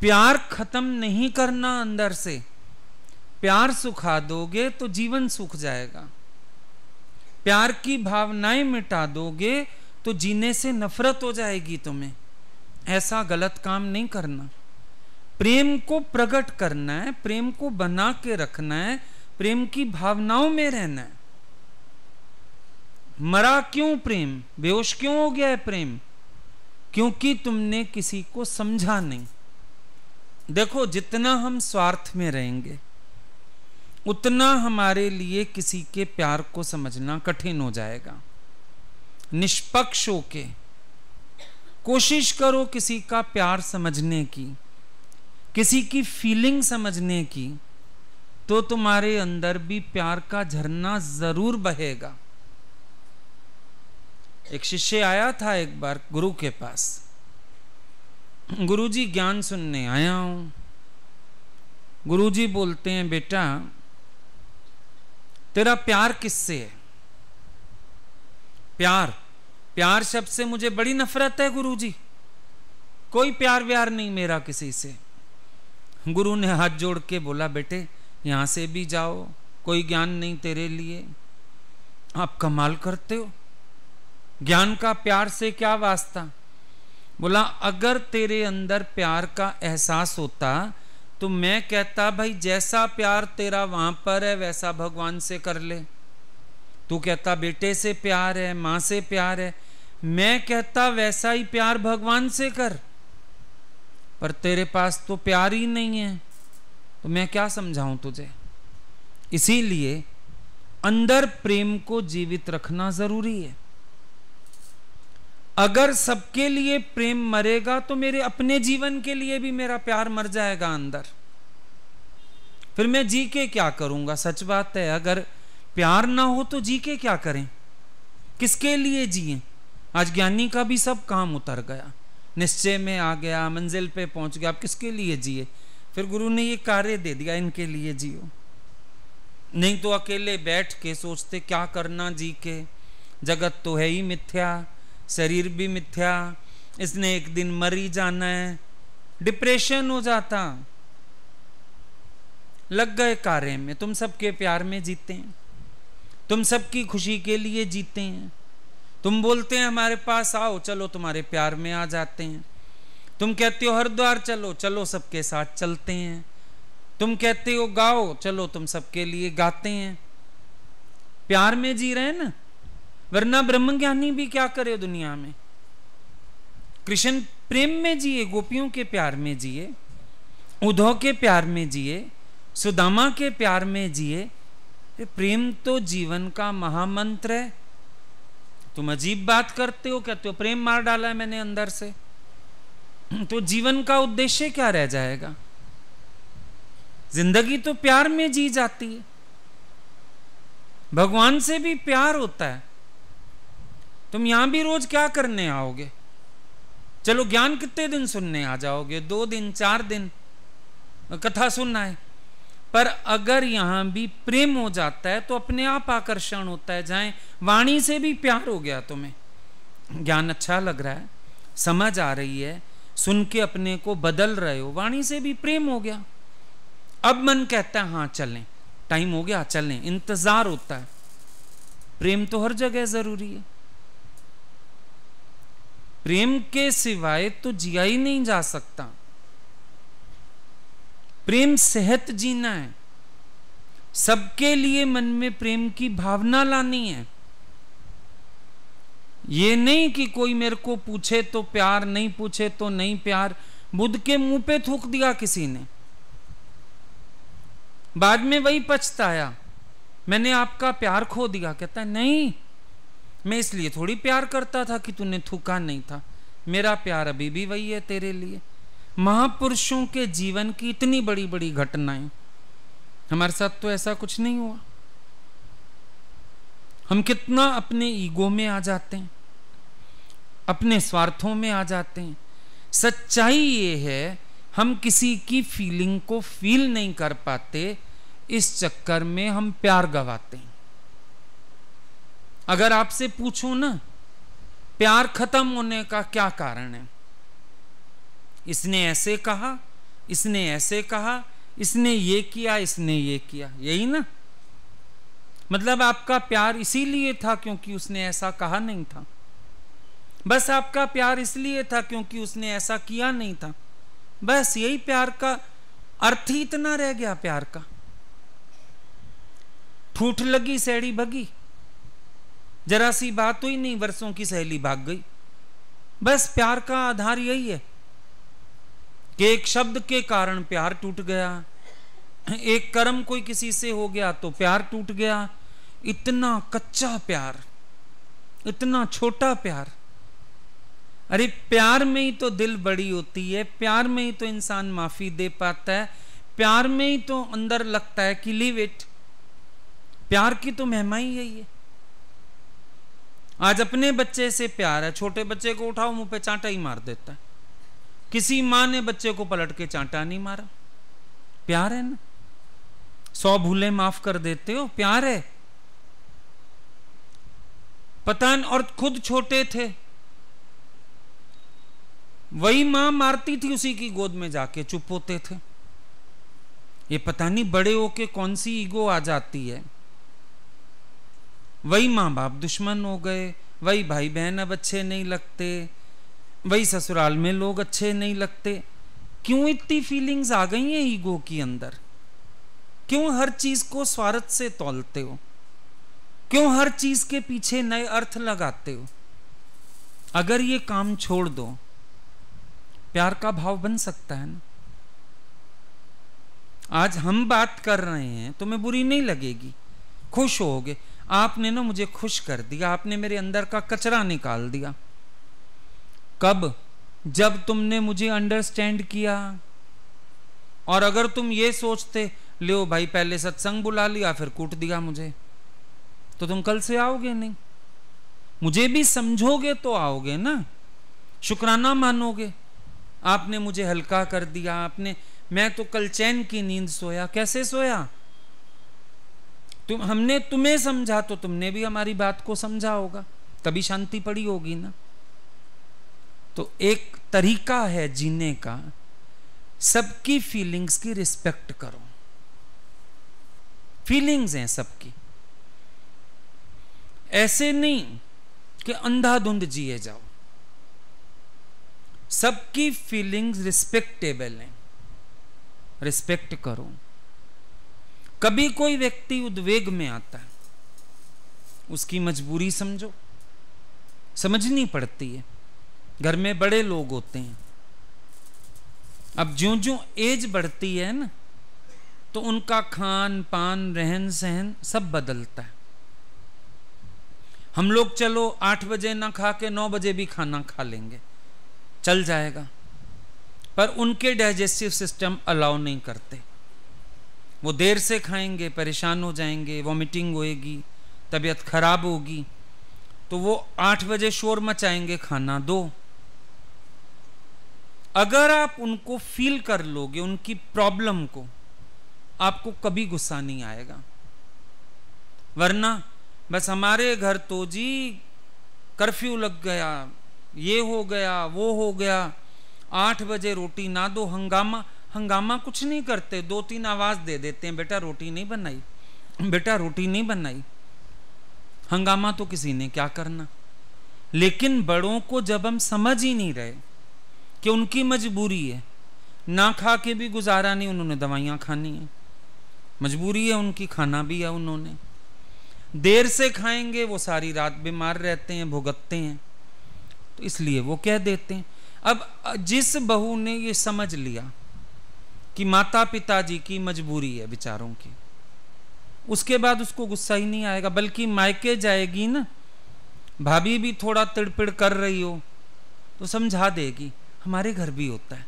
प्यार खत्म नहीं करना अंदर से प्यार सुखा दोगे तो जीवन सुख जाएगा प्यार की भावनाएं मिटा दोगे तो जीने से नफरत हो जाएगी तुम्हें ऐसा गलत काम नहीं करना प्रेम को प्रकट करना है प्रेम को बना के रखना है प्रेम की भावनाओं में रहना है मरा क्यों प्रेम बेहोश क्यों हो गया है प्रेम क्योंकि तुमने किसी को समझा नहीं देखो जितना हम स्वार्थ में रहेंगे उतना हमारे लिए किसी के प्यार को समझना कठिन हो जाएगा निष्पक्ष होके कोशिश करो किसी का प्यार समझने की किसी की फीलिंग समझने की तो तुम्हारे अंदर भी प्यार का झरना ज़रूर बहेगा एक शिष्य आया था एक बार गुरु के पास गुरुजी ज्ञान सुनने आया हूं गुरुजी बोलते हैं बेटा तेरा प्यार किससे है प्यार प्यार शब्द से मुझे बड़ी नफरत है गुरुजी कोई प्यार व्यार नहीं मेरा किसी से गुरु ने हाथ जोड़ के बोला बेटे यहां से भी जाओ कोई ज्ञान नहीं तेरे लिए आप कमाल करते हो ज्ञान का प्यार से क्या वास्ता बोला अगर तेरे अंदर प्यार का एहसास होता तो मैं कहता भाई जैसा प्यार तेरा वहां पर है वैसा भगवान से कर ले तू कहता बेटे से प्यार है माँ से प्यार है मैं कहता वैसा ही प्यार भगवान से कर पर तेरे पास तो प्यार ही नहीं है तो मैं क्या समझाऊं तुझे इसीलिए अंदर प्रेम को जीवित रखना ज़रूरी है अगर सबके लिए प्रेम मरेगा तो मेरे अपने जीवन के लिए भी मेरा प्यार मर जाएगा अंदर फिर मैं जी के क्या करूंगा सच बात है अगर प्यार ना हो तो जी के क्या करें किसके लिए जिए आज ज्ञानी का भी सब काम उतर गया निश्चय में आ गया मंजिल पे पहुंच गया आप किसके लिए जिए फिर गुरु ने ये कार्य दे दिया इनके लिए जियो नहीं तो अकेले बैठ के सोचते क्या करना जी के जगत तो है ही मिथ्या शरीर भी मिथ्या इसने एक दिन मर ही जाना है डिप्रेशन हो जाता लग गए कार्य में तुम सबके प्यार में जीते हैं तुम सबकी खुशी के लिए जीते हैं तुम बोलते हैं हमारे पास आओ चलो तुम्हारे प्यार में आ जाते हैं तुम कहते हो हरिद्वार चलो चलो सबके साथ चलते हैं तुम कहते हो गाओ चलो तुम सबके लिए गाते हैं प्यार में जी रहे हैं ना वरना ब्रह्म ज्ञानी भी क्या करे दुनिया में कृष्ण प्रेम में जिए गोपियों के प्यार में जिए उद्धव के प्यार में जिए सुदामा के प्यार में जिए प्रेम तो जीवन का महामंत्र है तुम अजीब बात करते हो कहते हो प्रेम मार डाला है मैंने अंदर से तो जीवन का उद्देश्य क्या रह जाएगा जिंदगी तो प्यार में जी जाती है भगवान से भी प्यार होता है तुम यहां भी रोज क्या करने आओगे चलो ज्ञान कितने दिन सुनने आ जाओगे दो दिन चार दिन कथा सुनना है पर अगर यहां भी प्रेम हो जाता है तो अपने आप आकर्षण होता है जाए वाणी से भी प्यार हो गया तुम्हें ज्ञान अच्छा लग रहा है समझ आ रही है सुन के अपने को बदल रहे हो वाणी से भी प्रेम हो गया अब मन कहता है हाँ चलें टाइम हो गया चलें इंतजार होता है प्रेम तो हर जगह जरूरी है प्रेम के सिवाय तो जिया ही नहीं जा सकता प्रेम सेहत जीना है सबके लिए मन में प्रेम की भावना लानी है ये नहीं कि कोई मेरे को पूछे तो प्यार नहीं पूछे तो नहीं प्यार बुद्ध के मुंह पे थूक दिया किसी ने बाद में वही पछताया मैंने आपका प्यार खो दिया कहता है नहीं मैं इसलिए थोड़ी प्यार करता था कि तूने थूका नहीं था मेरा प्यार अभी भी वही है तेरे लिए महापुरुषों के जीवन की इतनी बड़ी बड़ी घटनाएं हमारे साथ तो ऐसा कुछ नहीं हुआ हम कितना अपने ईगो में आ जाते हैं अपने स्वार्थों में आ जाते हैं सच्चाई ये है हम किसी की फीलिंग को फील नहीं कर पाते इस चक्कर में हम प्यार गवाते हैं अगर आपसे पूछू ना प्यार खत्म होने का क्या कारण है इसने ऐसे कहा इसने ऐसे कहा इसने ये किया इसने ये किया यही ना मतलब आपका प्यार इसीलिए था क्योंकि उसने ऐसा कहा नहीं था बस आपका प्यार इसलिए था क्योंकि उसने ऐसा किया नहीं था बस यही प्यार का अर्थ ही इतना रह गया प्यार का ठूठ लगी सैड़ी भगी जरा सी बात तो ही नहीं वर्षों की सहेली भाग गई बस प्यार का आधार यही है कि एक शब्द के कारण प्यार टूट गया एक कर्म कोई किसी से हो गया तो प्यार टूट गया इतना कच्चा प्यार इतना छोटा प्यार अरे प्यार में ही तो दिल बड़ी होती है प्यार में ही तो इंसान माफी दे पाता है प्यार में ही तो अंदर लगता है कि लिव इट प्यार की तो महिमा ही यही है आज अपने बच्चे से प्यार है छोटे बच्चे को उठाओ मुंह पे चांटा ही मार देता है किसी माँ ने बच्चे को पलट के चांटा नहीं मारा प्यार है ना सौ भूले माफ कर देते हो प्यार है पता नहीं और खुद छोटे थे वही मां मारती थी उसी की गोद में जाके चुप होते थे ये पता नहीं बड़े होके कौन सी ईगो आ जाती है वही माँ बाप दुश्मन हो गए वही भाई बहन अब अच्छे नहीं लगते वही ससुराल में लोग अच्छे नहीं लगते क्यों इतनी फीलिंग्स आ गई हैं ईगो के अंदर क्यों हर चीज को स्वार्थ से तोलते हो क्यों हर चीज के पीछे नए अर्थ लगाते हो अगर ये काम छोड़ दो प्यार का भाव बन सकता है ना आज हम बात कर रहे हैं तुम्हें तो बुरी नहीं लगेगी खुश होगे आपने ना मुझे खुश कर दिया आपने मेरे अंदर का कचरा निकाल दिया कब जब तुमने मुझे अंडरस्टैंड किया और अगर तुम ये सोचते लियो भाई पहले सत्संग बुला लिया फिर कूट दिया मुझे तो तुम कल से आओगे नहीं मुझे भी समझोगे तो आओगे ना शुक्राना मानोगे आपने मुझे हल्का कर दिया आपने मैं तो कल चैन की नींद सोया कैसे सोया तुम हमने तुम्हें समझा तो तुमने भी हमारी बात को समझा होगा तभी शांति पड़ी होगी ना तो एक तरीका है जीने का सबकी फीलिंग्स की रिस्पेक्ट करो फीलिंग्स हैं सबकी ऐसे नहीं कि अंधाधुंध जिए जाओ सबकी फीलिंग्स रिस्पेक्टेबल हैं रिस्पेक्ट करो कभी कोई व्यक्ति उद्वेग में आता है उसकी मजबूरी समझो समझनी पड़ती है घर में बड़े लोग होते हैं अब जो ज्यों एज बढ़ती है ना तो उनका खान पान रहन सहन सब बदलता है हम लोग चलो आठ बजे ना खा के नौ बजे भी खाना खा लेंगे चल जाएगा पर उनके डाइजेस्टिव सिस्टम अलाउ नहीं करते वो देर से खाएंगे परेशान हो जाएंगे वॉमिटिंग होएगी तबीयत खराब होगी तो वो आठ बजे शोर मचाएंगे खाना दो अगर आप उनको फील कर लोगे उनकी प्रॉब्लम को आपको कभी गुस्सा नहीं आएगा वरना बस हमारे घर तो जी कर्फ्यू लग गया ये हो गया वो हो गया आठ बजे रोटी ना दो हंगामा हंगामा कुछ नहीं करते दो तीन आवाज़ दे देते हैं बेटा रोटी नहीं बनाई बेटा रोटी नहीं बनाई हंगामा तो किसी ने क्या करना लेकिन बड़ों को जब हम समझ ही नहीं रहे कि उनकी मजबूरी है ना खा के भी गुजारा नहीं उन्होंने दवाइयां खानी है मजबूरी है उनकी खाना भी है उन्होंने देर से खाएंगे वो सारी रात बीमार रहते हैं भुगतते हैं तो इसलिए वो कह देते हैं अब जिस बहू ने ये समझ लिया कि माता पिताजी की मजबूरी है विचारों की उसके बाद उसको गुस्सा ही नहीं आएगा बल्कि मायके जाएगी ना भाभी भी थोड़ा तिड़पिड़ कर रही हो तो समझा देगी हमारे घर भी होता है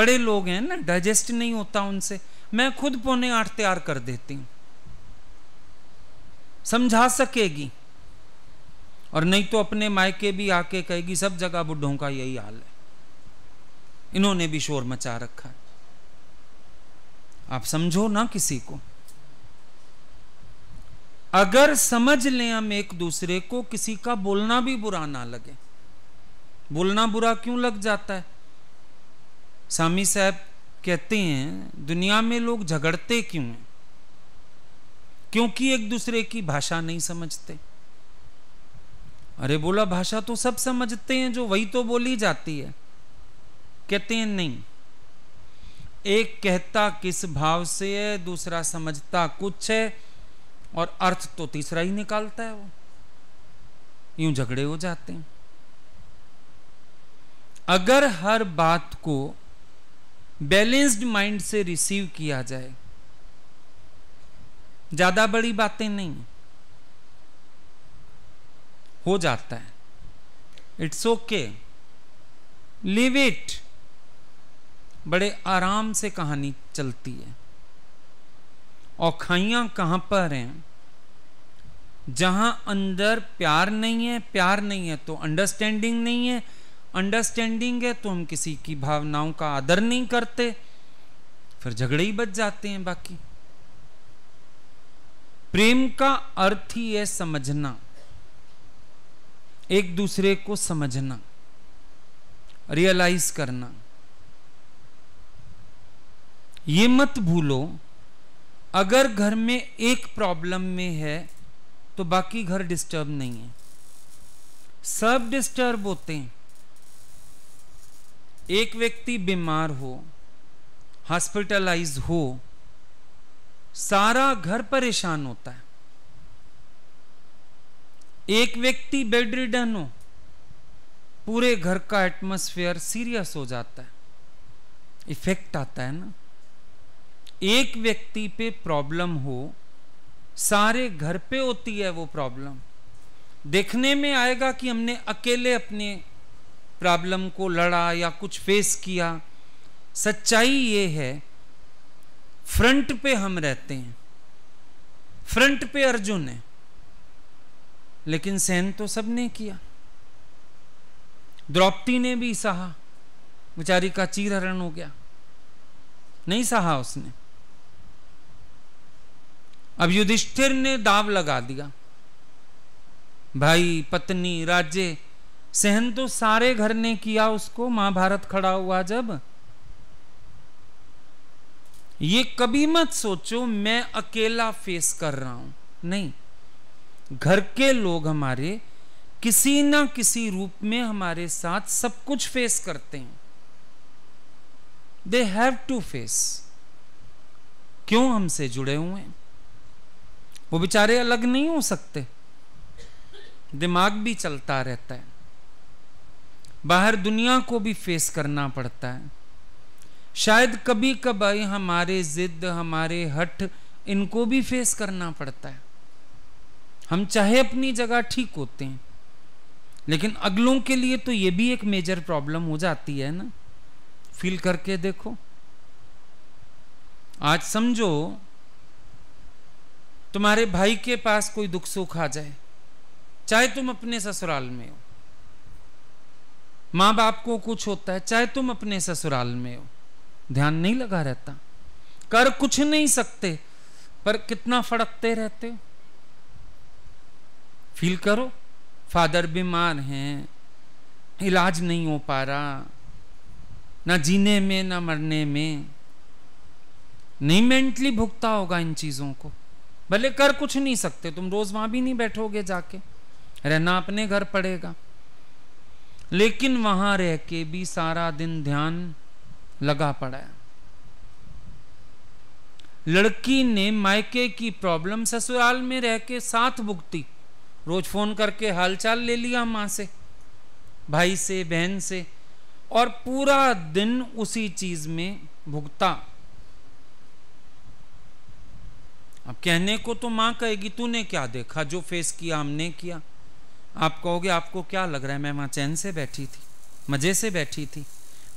बड़े लोग हैं ना डाइजेस्ट नहीं होता उनसे मैं खुद पौने आठ तैयार कर देती हूं समझा सकेगी और नहीं तो अपने मायके भी आके कहेगी सब जगह बुढ़ों का यही हाल है इन्होंने भी शोर मचा रखा है आप समझो ना किसी को अगर समझ लें हम एक दूसरे को किसी का बोलना भी बुरा ना लगे बोलना बुरा क्यों लग जाता है सामी साहब कहते हैं दुनिया में लोग झगड़ते क्यों हैं क्योंकि एक दूसरे की भाषा नहीं समझते अरे बोला भाषा तो सब समझते हैं जो वही तो बोली जाती है कहते हैं नहीं एक कहता किस भाव से है दूसरा समझता कुछ है और अर्थ तो तीसरा ही निकालता है वो यूं झगड़े हो जाते हैं अगर हर बात को बैलेंस्ड माइंड से रिसीव किया जाए ज्यादा बड़ी बातें नहीं हो जाता है इट्स ओके लिव इट बड़े आराम से कहानी चलती है औखाइयाँ कहाँ पर हैं जहाँ अंदर प्यार नहीं है प्यार नहीं है तो अंडरस्टैंडिंग नहीं है अंडरस्टैंडिंग है तो हम किसी की भावनाओं का आदर नहीं करते फिर झगड़े ही बच जाते हैं बाकी प्रेम का अर्थ ही है समझना एक दूसरे को समझना रियलाइज करना ये मत भूलो अगर घर में एक प्रॉब्लम में है तो बाकी घर डिस्टर्ब नहीं है सब डिस्टर्ब होते हैं एक व्यक्ति बीमार हो हॉस्पिटलाइज हो सारा घर परेशान होता है एक व्यक्ति बेड रिडन हो पूरे घर का एटमोसफियर सीरियस हो जाता है इफेक्ट आता है ना एक व्यक्ति पे प्रॉब्लम हो सारे घर पे होती है वो प्रॉब्लम देखने में आएगा कि हमने अकेले अपने प्रॉब्लम को लड़ा या कुछ फेस किया सच्चाई ये है फ्रंट पे हम रहते हैं फ्रंट पे अर्जुन है लेकिन सहन तो सबने किया द्रौपदी ने भी सहा बेचारी का चीरहरण हो गया नहीं सहा उसने अब युधिष्ठिर ने दाव लगा दिया भाई पत्नी राज्य सहन तो सारे घर ने किया उसको महाभारत खड़ा हुआ जब ये कभी मत सोचो मैं अकेला फेस कर रहा हूं नहीं घर के लोग हमारे किसी ना किसी रूप में हमारे साथ सब कुछ फेस करते हैं दे हैव टू फेस क्यों हमसे जुड़े हुए हैं वो बेचारे अलग नहीं हो सकते दिमाग भी चलता रहता है बाहर दुनिया को भी फेस करना पड़ता है शायद कभी कभी हमारे जिद हमारे हट इनको भी फेस करना पड़ता है हम चाहे अपनी जगह ठीक होते हैं लेकिन अगलों के लिए तो ये भी एक मेजर प्रॉब्लम हो जाती है ना फील करके देखो आज समझो तुम्हारे भाई के पास कोई दुख सुख आ जाए चाहे तुम अपने ससुराल में हो मां बाप को कुछ होता है चाहे तुम अपने ससुराल में हो ध्यान नहीं लगा रहता कर कुछ नहीं सकते पर कितना फड़कते रहते हो फील करो फादर बीमार हैं इलाज नहीं हो पा रहा ना जीने में ना मरने में नहीं मेंटली भुगता होगा इन चीज़ों को भले कर कुछ नहीं सकते तुम रोज वहां भी नहीं बैठोगे जाके रहना अपने घर पड़ेगा लेकिन वहां रह के भी सारा दिन ध्यान लगा पड़ा है लड़की ने मायके की प्रॉब्लम ससुराल में रह के साथ भुगती रोज फोन करके हालचाल ले लिया मां से भाई से बहन से और पूरा दिन उसी चीज में भुगता अब कहने को तो माँ कहेगी तूने क्या देखा जो फेस किया हमने किया आप कहोगे आपको क्या लग रहा है मैं वहाँ चैन से बैठी थी मज़े से बैठी थी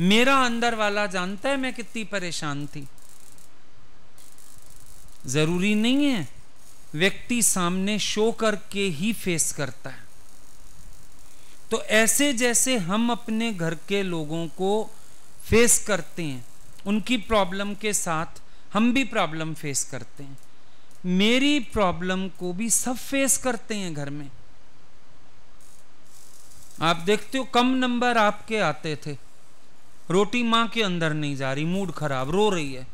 मेरा अंदर वाला जानता है मैं कितनी परेशान थी ज़रूरी नहीं है व्यक्ति सामने शो करके ही फेस करता है तो ऐसे जैसे हम अपने घर के लोगों को फेस करते हैं उनकी प्रॉब्लम के साथ हम भी प्रॉब्लम फेस करते हैं मेरी प्रॉब्लम को भी सब फेस करते हैं घर में आप देखते हो कम नंबर आपके आते थे रोटी माँ के अंदर नहीं जा रही मूड खराब रो रही है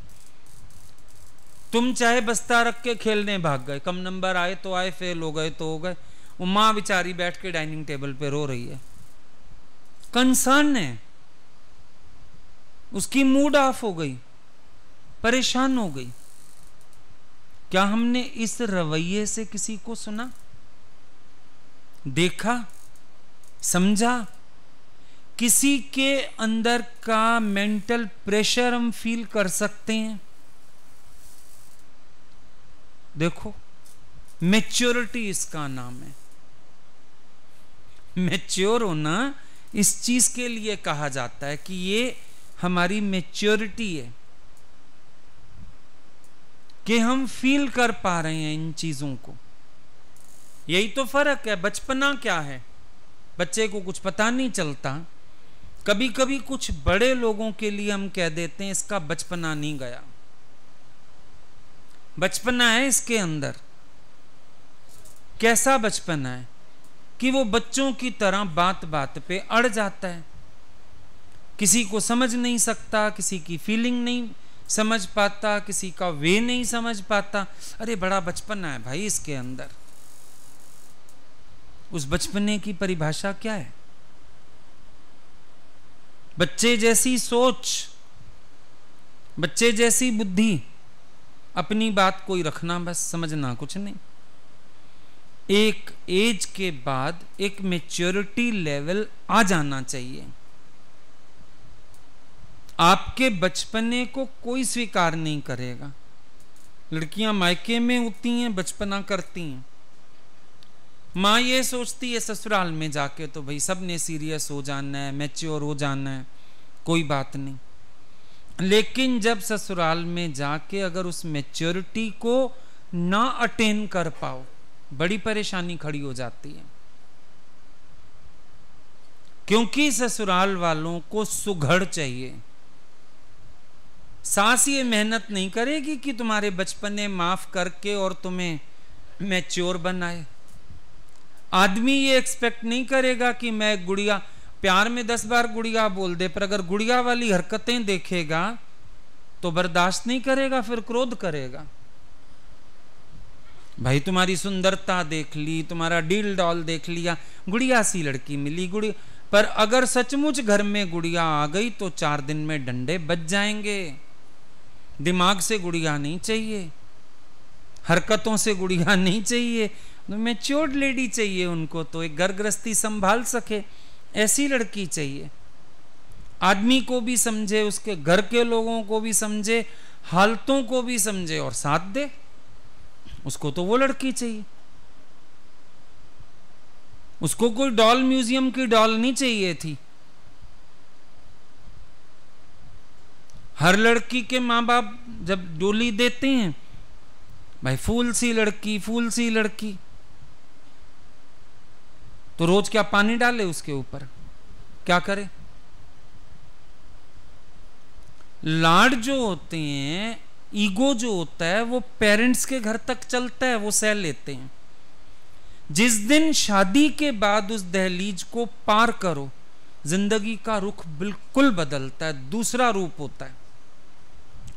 तुम चाहे बस्ता रख के खेलने भाग गए कम नंबर आए तो आए फेल हो गए तो हो गए वो माँ बेचारी बैठ के डाइनिंग टेबल पे रो रही है कंसर्न है उसकी मूड ऑफ हो गई परेशान हो गई क्या हमने इस रवैये से किसी को सुना देखा समझा किसी के अंदर का मेंटल प्रेशर हम फील कर सकते हैं देखो मेच्योरिटी इसका नाम है मेच्योर होना इस चीज के लिए कहा जाता है कि ये हमारी मेच्योरिटी है कि हम फील कर पा रहे हैं इन चीज़ों को यही तो फर्क है बचपना क्या है बच्चे को कुछ पता नहीं चलता कभी कभी कुछ बड़े लोगों के लिए हम कह देते हैं इसका बचपना नहीं गया बचपना है इसके अंदर कैसा बचपना है कि वो बच्चों की तरह बात बात पे अड़ जाता है किसी को समझ नहीं सकता किसी की फीलिंग नहीं समझ पाता किसी का वे नहीं समझ पाता अरे बड़ा बचपन है भाई इसके अंदर उस बचपने की परिभाषा क्या है बच्चे जैसी सोच बच्चे जैसी बुद्धि अपनी बात कोई रखना बस समझना कुछ नहीं एक एज के बाद एक मेच्योरिटी लेवल आ जाना चाहिए आपके बचपने को कोई स्वीकार नहीं करेगा लड़कियां मायके में होती हैं बचपना करती हैं माँ ये सोचती है ससुराल में जाके तो भाई सब ने सीरियस हो जाना है मैच्योर हो जाना है कोई बात नहीं लेकिन जब ससुराल में जाके अगर उस मेच्योरिटी को ना अटेन कर पाओ बड़ी परेशानी खड़ी हो जाती है क्योंकि ससुराल वालों को सुघड़ चाहिए सास ये मेहनत नहीं करेगी कि तुम्हारे बचपने माफ करके और तुम्हें मैं चोर बनाए आदमी ये एक्सपेक्ट नहीं करेगा कि मैं गुड़िया प्यार में दस बार गुड़िया बोल दे पर अगर गुड़िया वाली हरकतें देखेगा तो बर्दाश्त नहीं करेगा फिर क्रोध करेगा भाई तुम्हारी सुंदरता देख ली तुम्हारा डील डॉल देख लिया गुड़िया सी लड़की मिली गुड़िया पर अगर सचमुच घर में गुड़िया आ गई तो चार दिन में डंडे बच जाएंगे दिमाग से गुड़िया नहीं चाहिए हरकतों से गुड़िया नहीं चाहिए तो मेच्योर्ड लेडी चाहिए उनको तो एक घर गृहस्थी संभाल सके ऐसी लड़की चाहिए आदमी को भी समझे उसके घर के लोगों को भी समझे हालतों को भी समझे और साथ दे उसको तो वो लड़की चाहिए उसको कोई डॉल म्यूजियम की डॉल नहीं चाहिए थी हर लड़की के माँ बाप जब डोली देते हैं भाई फूल सी लड़की फूल सी लड़की तो रोज क्या पानी डाले उसके ऊपर क्या करे लाड जो होते हैं ईगो जो होता है वो पेरेंट्स के घर तक चलता है वो सह लेते हैं जिस दिन शादी के बाद उस दहलीज को पार करो जिंदगी का रुख बिल्कुल बदलता है दूसरा रूप होता है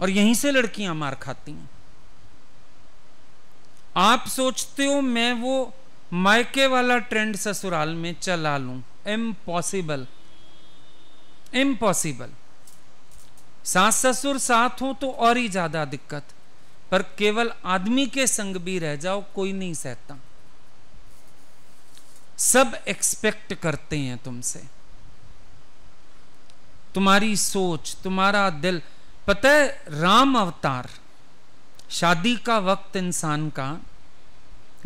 और यहीं से लड़कियां मार खाती हैं आप सोचते हो मैं वो मायके वाला ट्रेंड ससुराल में चला लूं इम्पॉसिबल इम्पॉसिबल सास ससुर साथ हो तो और ही ज्यादा दिक्कत पर केवल आदमी के संग भी रह जाओ कोई नहीं सहता सब एक्सपेक्ट करते हैं तुमसे तुम्हारी सोच तुम्हारा दिल पता है राम अवतार शादी का वक्त इंसान का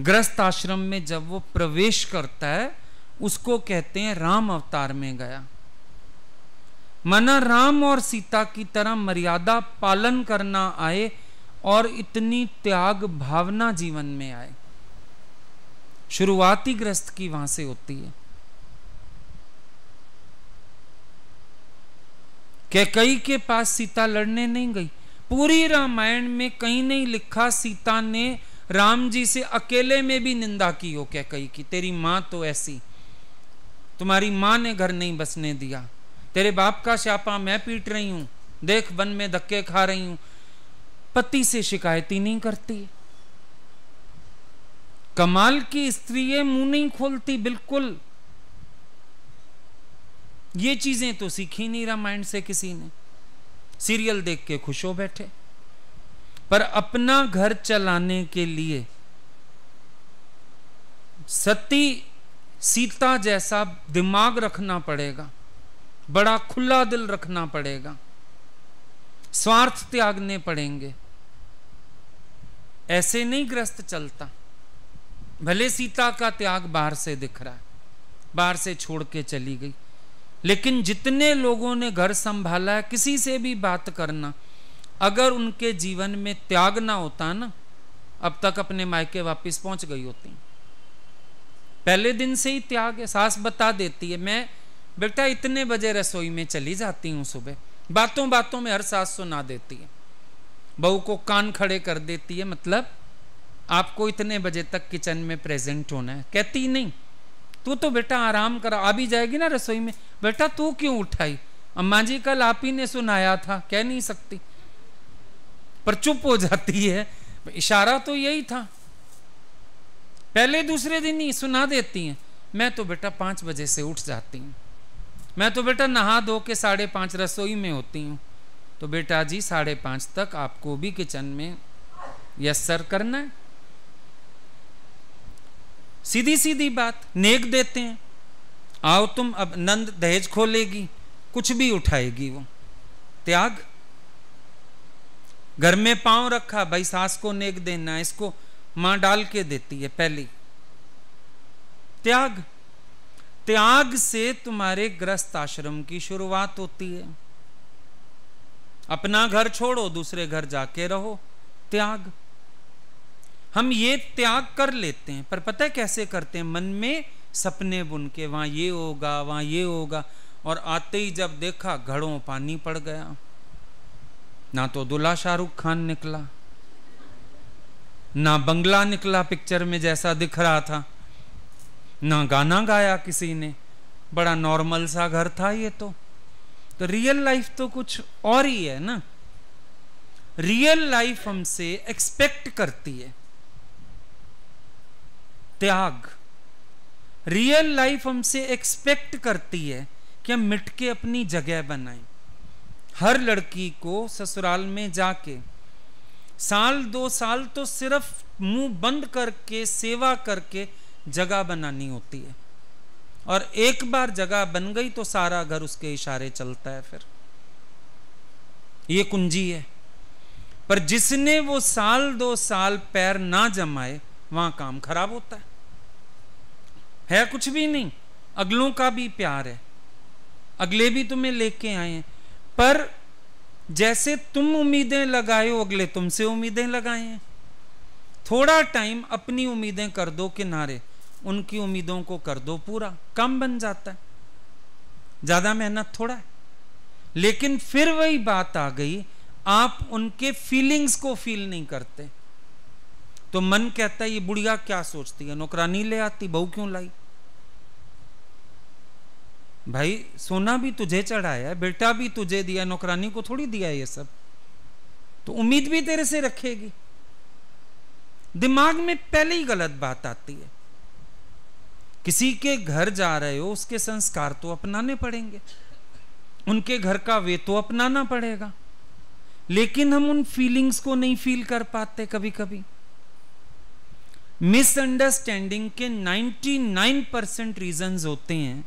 ग्रस्त आश्रम में जब वो प्रवेश करता है उसको कहते हैं राम अवतार में गया मना राम और सीता की तरह मर्यादा पालन करना आए और इतनी त्याग भावना जीवन में आए शुरुआती ग्रस्त की वहां से होती है कैकई के पास सीता लड़ने नहीं गई पूरी रामायण में कहीं नहीं लिखा सीता ने राम जी से अकेले में भी निंदा की हो कई की तेरी माँ तो ऐसी तुम्हारी माँ ने घर नहीं बसने दिया तेरे बाप का श्यापा मैं पीट रही हूं देख वन में धक्के खा रही हूं पति से शिकायत ही नहीं करती कमाल की स्त्री मुंह नहीं खोलती बिल्कुल ये चीजें तो सीखी नहीं रामायण से किसी ने सीरियल देख के खुश हो बैठे पर अपना घर चलाने के लिए सती सीता जैसा दिमाग रखना पड़ेगा बड़ा खुला दिल रखना पड़ेगा स्वार्थ त्यागने पड़ेंगे ऐसे नहीं ग्रस्त चलता भले सीता का त्याग बाहर से दिख रहा है बाहर से छोड़ के चली गई लेकिन जितने लोगों ने घर संभाला है किसी से भी बात करना अगर उनके जीवन में त्याग ना होता ना अब तक अपने मायके वापस पहुंच गई होती पहले दिन से ही त्याग है सास बता देती है मैं बेटा इतने बजे रसोई में चली जाती हूँ सुबह बातों बातों में हर सास सुना देती है बहू को कान खड़े कर देती है मतलब आपको इतने बजे तक किचन में प्रेजेंट होना है कहती नहीं तू तो बेटा आराम कर आ भी जाएगी ना रसोई में बेटा तू क्यों उठाई अम्मा जी कल आप ही ने सुनाया था कह नहीं सकती पर चुप हो जाती है इशारा तो यही था पहले दूसरे दिन ही सुना देती हैं मैं तो बेटा पाँच बजे से उठ जाती हूँ मैं तो बेटा नहा धो के साढ़े पाँच रसोई में होती हूँ तो बेटा जी साढ़े पाँच तक आपको भी किचन में यस सर करना है सीधी सीधी बात नेक देते हैं आओ तुम अब नंद दहेज खोलेगी कुछ भी उठाएगी वो त्याग घर में पांव रखा भाई सास को नेक देना इसको मां डाल के देती है पहली त्याग त्याग से तुम्हारे ग्रस्त आश्रम की शुरुआत होती है अपना घर छोड़ो दूसरे घर जाके रहो त्याग हम ये त्याग कर लेते हैं पर पता है कैसे करते हैं मन में सपने बुन के वहाँ ये होगा वहाँ ये होगा और आते ही जब देखा घड़ों पानी पड़ गया ना तो दुल्हा शाहरुख खान निकला ना बंगला निकला पिक्चर में जैसा दिख रहा था ना गाना गाया किसी ने बड़ा नॉर्मल सा घर था ये तो तो रियल लाइफ तो कुछ और ही है ना रियल लाइफ हमसे एक्सपेक्ट करती है त्याग रियल लाइफ हमसे एक्सपेक्ट करती है कि हम मिट के अपनी जगह बनाएं हर लड़की को ससुराल में जाके साल दो साल तो सिर्फ मुंह बंद करके सेवा करके जगह बनानी होती है और एक बार जगह बन गई तो सारा घर उसके इशारे चलता है फिर ये कुंजी है पर जिसने वो साल दो साल पैर ना जमाए वहां काम खराब होता है है कुछ भी नहीं अगलों का भी प्यार है अगले भी तुम्हें लेके आए हैं पर जैसे तुम उम्मीदें लगाए हो अगले तुमसे उम्मीदें लगाए हैं थोड़ा टाइम अपनी उम्मीदें कर दो किनारे उनकी उम्मीदों को कर दो पूरा कम बन जाता है ज़्यादा मेहनत थोड़ा है लेकिन फिर वही बात आ गई आप उनके फीलिंग्स को फील नहीं करते तो मन कहता है ये बुढ़िया क्या सोचती है नौकरानी ले आती बहू क्यों लाई भाई सोना भी तुझे चढ़ाया है बेटा भी तुझे दिया नौकरानी को थोड़ी दिया ये सब तो उम्मीद भी तेरे से रखेगी दिमाग में पहले ही गलत बात आती है किसी के घर जा रहे हो उसके संस्कार तो अपनाने पड़ेंगे उनके घर का वे तो अपनाना पड़ेगा लेकिन हम उन फीलिंग्स को नहीं फील कर पाते कभी कभी मिसअंडरस्टैंडिंग के 99 परसेंट रीजन्स होते हैं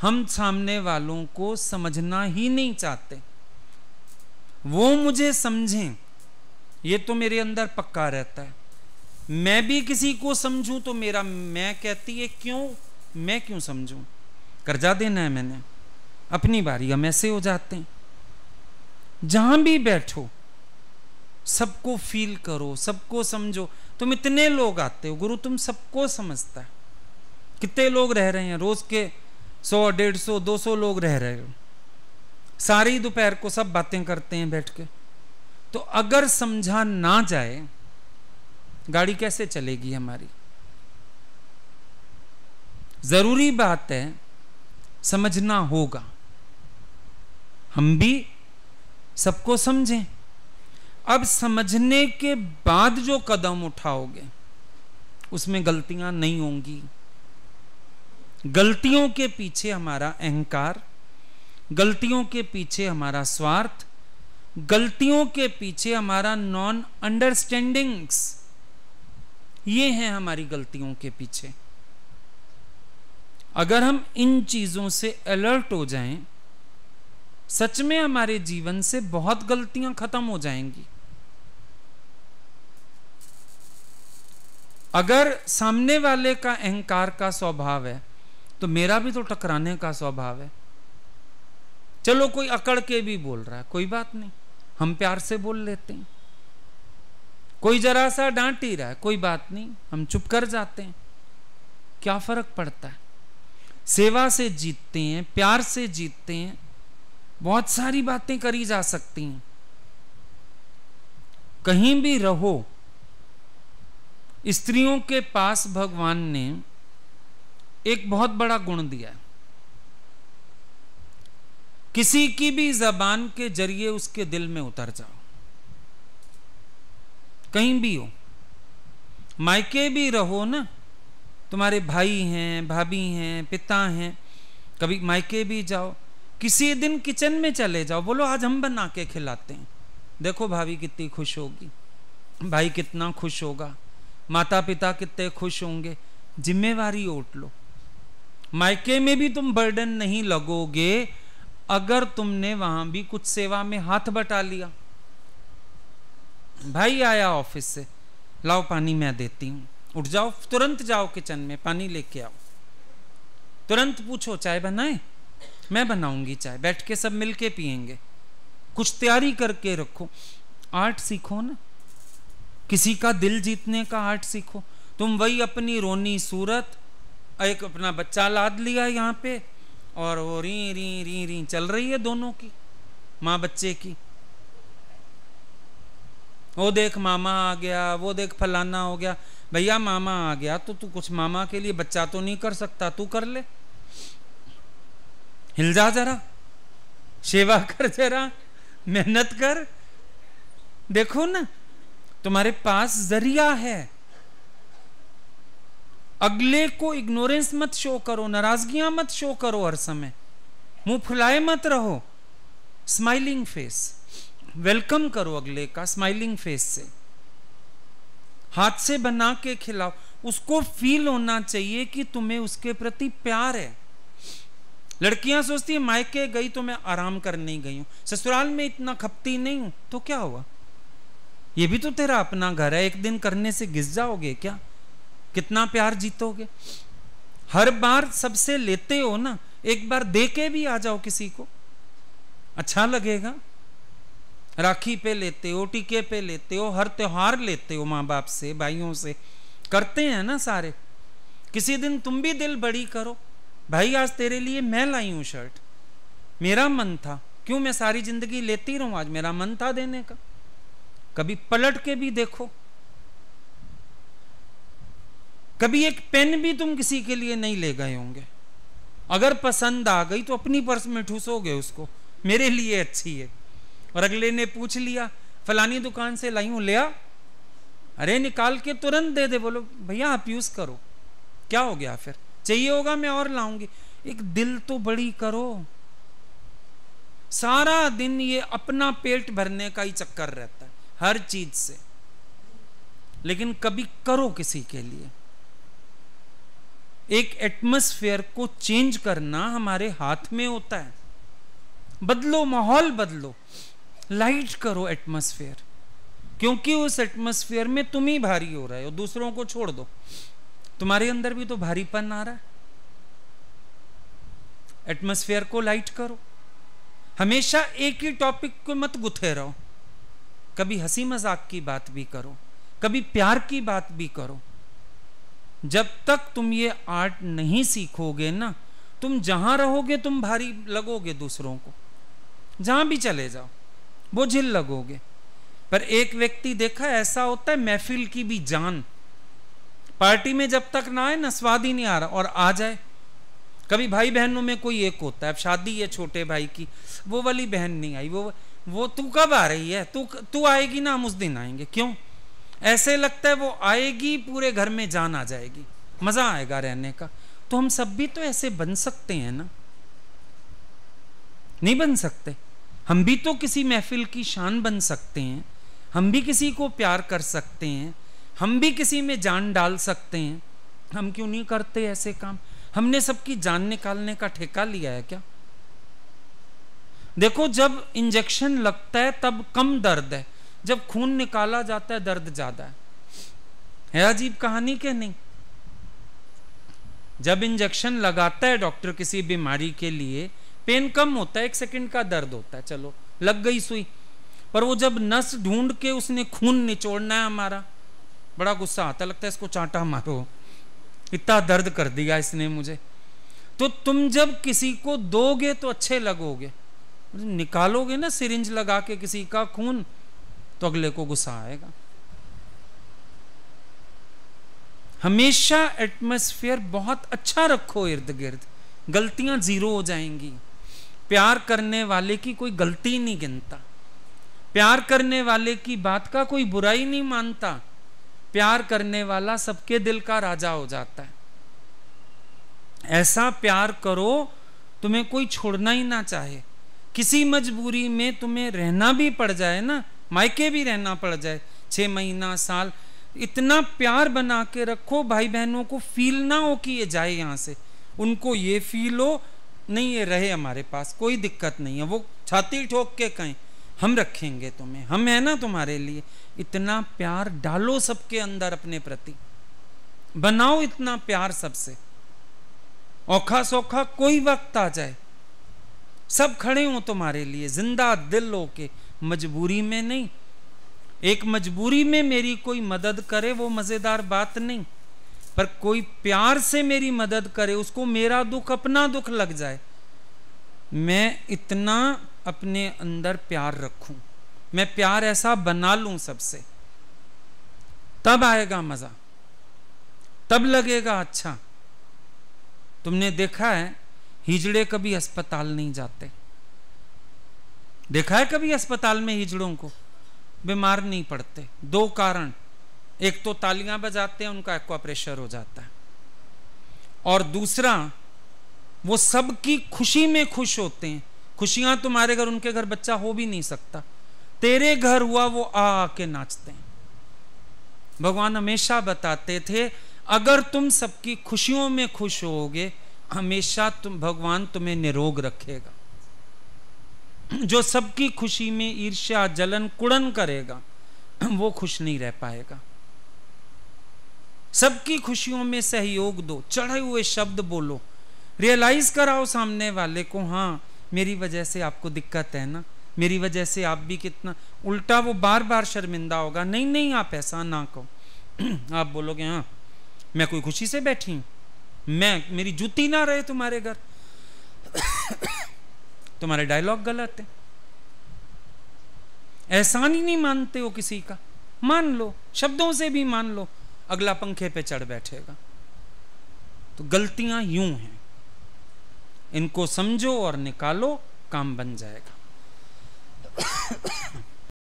हम सामने वालों को समझना ही नहीं चाहते वो मुझे समझें ये तो मेरे अंदर पक्का रहता है मैं भी किसी को समझूं तो मेरा मैं कहती है क्यों मैं क्यों समझूं कर्जा देना है मैंने अपनी बारी हम ऐसे हो जाते हैं जहां भी बैठो सबको फील करो सबको समझो तुम इतने लोग आते हो गुरु तुम सबको समझता है कितने लोग रह रहे हैं रोज के सौ डेढ़ सौ दो सौ लोग रह रहे हो सारी दोपहर को सब बातें करते हैं बैठ के तो अगर समझा ना जाए गाड़ी कैसे चलेगी हमारी जरूरी बात है समझना होगा हम भी सबको समझें अब समझने के बाद जो कदम उठाओगे उसमें गलतियां नहीं होंगी गलतियों के पीछे हमारा अहंकार गलतियों के पीछे हमारा स्वार्थ गलतियों के पीछे हमारा नॉन अंडरस्टैंडिंग्स ये हैं हमारी गलतियों के पीछे अगर हम इन चीजों से अलर्ट हो जाएं सच में हमारे जीवन से बहुत गलतियां खत्म हो जाएंगी अगर सामने वाले का अहंकार का स्वभाव है तो मेरा भी तो टकराने का स्वभाव है चलो कोई अकड़ के भी बोल रहा है कोई बात नहीं हम प्यार से बोल लेते हैं कोई जरा सा डांट ही रहा है कोई बात नहीं हम चुप कर जाते हैं क्या फर्क पड़ता है सेवा से जीतते हैं प्यार से जीतते हैं बहुत सारी बातें करी जा सकती हैं कहीं भी रहो स्त्रियों के पास भगवान ने एक बहुत बड़ा गुण दिया किसी की भी जबान के जरिए उसके दिल में उतर जाओ कहीं भी हो मायके भी रहो ना तुम्हारे भाई हैं भाभी हैं पिता हैं कभी मायके भी जाओ किसी दिन किचन में चले जाओ बोलो आज हम बना के खिलाते हैं देखो भाभी कितनी खुश होगी भाई कितना खुश होगा माता पिता कितने खुश होंगे जिम्मेवारी ओट लो मायके में भी तुम बर्डन नहीं लगोगे अगर तुमने वहां भी कुछ सेवा में हाथ बटा लिया भाई आया ऑफिस से लाओ पानी मैं देती हूं उठ जाओ तुरंत जाओ किचन में पानी लेके आओ तुरंत पूछो चाय बनाए मैं बनाऊंगी चाय बैठ के सब मिलके पियेंगे कुछ तैयारी करके रखो आर्ट सीखो ना किसी का दिल जीतने का आर्ट सीखो तुम वही अपनी रोनी सूरत एक अपना बच्चा लाद लिया यहाँ पे और वो री री री री चल रही है दोनों की माँ बच्चे की वो देख मामा आ गया वो देख फलाना हो गया भैया मामा आ गया तो तू कुछ मामा के लिए बच्चा तो नहीं कर सकता तू कर ले हिल जा जरा सेवा कर जरा मेहनत कर देखो ना तुम्हारे पास जरिया है अगले को इग्नोरेंस मत शो करो नाराजगियां मत शो करो हर समय मुंह फुलाए मत रहो स्माइलिंग फेस वेलकम करो अगले का स्माइलिंग फेस से हाथ से बना के खिलाओ उसको फील होना चाहिए कि तुम्हें उसके प्रति प्यार है लड़कियां सोचती है मायके गई तो मैं आराम करने गई हूं ससुराल में इतना खपती नहीं हूं तो क्या हुआ ये भी तो तेरा अपना घर है एक दिन करने से घिस जाओगे क्या कितना प्यार जीतोगे हर बार सबसे लेते हो ना एक बार दे के भी आ जाओ किसी को अच्छा लगेगा राखी पे लेते हो टीके पे लेते हो हर त्योहार लेते हो माँ बाप से भाइयों से करते हैं ना सारे किसी दिन तुम भी दिल बड़ी करो भाई आज तेरे लिए मैं लाई हूं शर्ट मेरा मन था क्यों मैं सारी जिंदगी लेती रहूं आज मेरा मन था देने का कभी पलट के भी देखो कभी एक पेन भी तुम किसी के लिए नहीं ले गए होंगे अगर पसंद आ गई तो अपनी पर्स में ठूसोगे उसको मेरे लिए अच्छी है और अगले ने पूछ लिया फलानी दुकान से लाई हूं लिया अरे निकाल के तुरंत दे दे बोलो भैया आप यूज करो क्या हो गया फिर चाहिए होगा मैं और लाऊंगी एक दिल तो बड़ी करो सारा दिन ये अपना पेट भरने का ही चक्कर रहता है हर चीज से लेकिन कभी करो किसी के लिए एक एटमोस्फेयर को चेंज करना हमारे हाथ में होता है बदलो माहौल बदलो लाइट करो एटमोस्फेयर क्योंकि उस एटमोस्फेयर में तुम ही भारी हो रहे हो दूसरों को छोड़ दो तुम्हारे अंदर भी तो भारीपन आ रहा है एटमोस्फेयर को लाइट करो हमेशा एक ही टॉपिक को मत गुथे रहो कभी हंसी मजाक की बात भी करो कभी प्यार की बात भी करो जब तक तुम ये आर्ट नहीं सीखोगे ना तुम जहां रहोगे तुम भारी लगोगे दूसरों को जहां भी चले जाओ वो झिल लगोगे पर एक व्यक्ति देखा ऐसा होता है महफिल की भी जान पार्टी में जब तक ना आए ना स्वाद ही नहीं आ रहा और आ जाए कभी भाई बहनों में कोई एक होता है अब शादी है छोटे भाई की वो वाली बहन नहीं आई वो वो तू कब आ रही है तू तू आएगी ना हम उस दिन आएंगे क्यों ऐसे लगता है वो आएगी पूरे घर में जान आ जाएगी मजा आएगा रहने का तो हम सब भी तो ऐसे बन सकते हैं ना नहीं बन सकते हम भी तो किसी महफिल की शान बन सकते हैं हम भी किसी को प्यार कर सकते हैं हम भी किसी में जान डाल सकते हैं हम क्यों नहीं करते ऐसे काम हमने सबकी जान निकालने का ठेका लिया है क्या देखो जब इंजेक्शन लगता है तब कम दर्द है जब खून निकाला जाता है दर्द ज्यादा है है अजीब कहानी के नहीं जब इंजेक्शन लगाता है डॉक्टर किसी बीमारी के लिए पेन कम होता है एक सेकंड का दर्द होता है चलो लग गई सुई पर वो जब नस ढूंढ के उसने खून निचोड़ना है हमारा बड़ा गुस्सा आता लगता है इसको चांटा मारो इतना दर्द कर दिया इसने मुझे तो तुम जब किसी को दोगे तो अच्छे लगोगे निकालोगे ना सिरिंज लगा के किसी का खून तो अगले को गुस्सा आएगा हमेशा एटमोसफियर बहुत अच्छा रखो इर्द गिर्द गलतियां जीरो हो जाएंगी प्यार करने वाले की कोई गलती नहीं गिनता प्यार करने वाले की बात का कोई बुराई नहीं मानता प्यार करने वाला सबके दिल का राजा हो जाता है ऐसा प्यार करो तुम्हें कोई छोड़ना ही ना चाहे किसी मजबूरी में तुम्हें रहना भी पड़ जाए ना मायके भी रहना पड़ जाए छः महीना साल इतना प्यार बना के रखो भाई बहनों को फील ना हो कि ये जाए यहाँ से उनको ये फील हो नहीं ये रहे हमारे पास कोई दिक्कत नहीं है वो छाती ठोक के कहें हम रखेंगे तुम्हें हम है ना तुम्हारे लिए इतना प्यार डालो सबके अंदर अपने प्रति बनाओ इतना प्यार सबसे औखा सौखा कोई वक्त आ जाए सब खड़े हों तुम्हारे लिए जिंदा दिल हो के मजबूरी में नहीं एक मजबूरी में मेरी कोई मदद करे वो मज़ेदार बात नहीं पर कोई प्यार से मेरी मदद करे उसको मेरा दुख अपना दुख लग जाए मैं इतना अपने अंदर प्यार रखूं मैं प्यार ऐसा बना लूं सबसे तब आएगा मज़ा तब लगेगा अच्छा तुमने देखा है हिजड़े कभी अस्पताल नहीं जाते देखा है कभी अस्पताल में हिजड़ों को बीमार नहीं पड़ते दो कारण एक तो तालियां बजाते हैं उनका एक्वा प्रेशर हो जाता है और दूसरा वो सबकी खुशी में खुश होते हैं खुशियां तुम्हारे घर उनके घर बच्चा हो भी नहीं सकता तेरे घर हुआ वो आ आके नाचते हैं भगवान हमेशा बताते थे अगर तुम सबकी खुशियों में खुश होगे हमेशा तुम भगवान तुम्हें निरोग रखेगा जो सबकी खुशी में ईर्ष्या जलन कुड़न करेगा वो खुश नहीं रह पाएगा सबकी खुशियों में सहयोग दो चढ़े हुए शब्द बोलो रियलाइज कराओ सामने वाले को हाँ मेरी वजह से आपको दिक्कत है ना मेरी वजह से आप भी कितना उल्टा वो बार बार शर्मिंदा होगा नहीं नहीं आप ऐसा ना कहो आप बोलोगे हाँ मैं कोई खुशी से बैठी हूँ मैं मेरी जूती ना रहे तुम्हारे घर तुम्हारे डायलॉग गलत है एहसान ही नहीं मानते हो किसी का मान लो शब्दों से भी मान लो अगला पंखे पे चढ़ बैठेगा तो गलतियां यूं हैं इनको समझो और निकालो काम बन जाएगा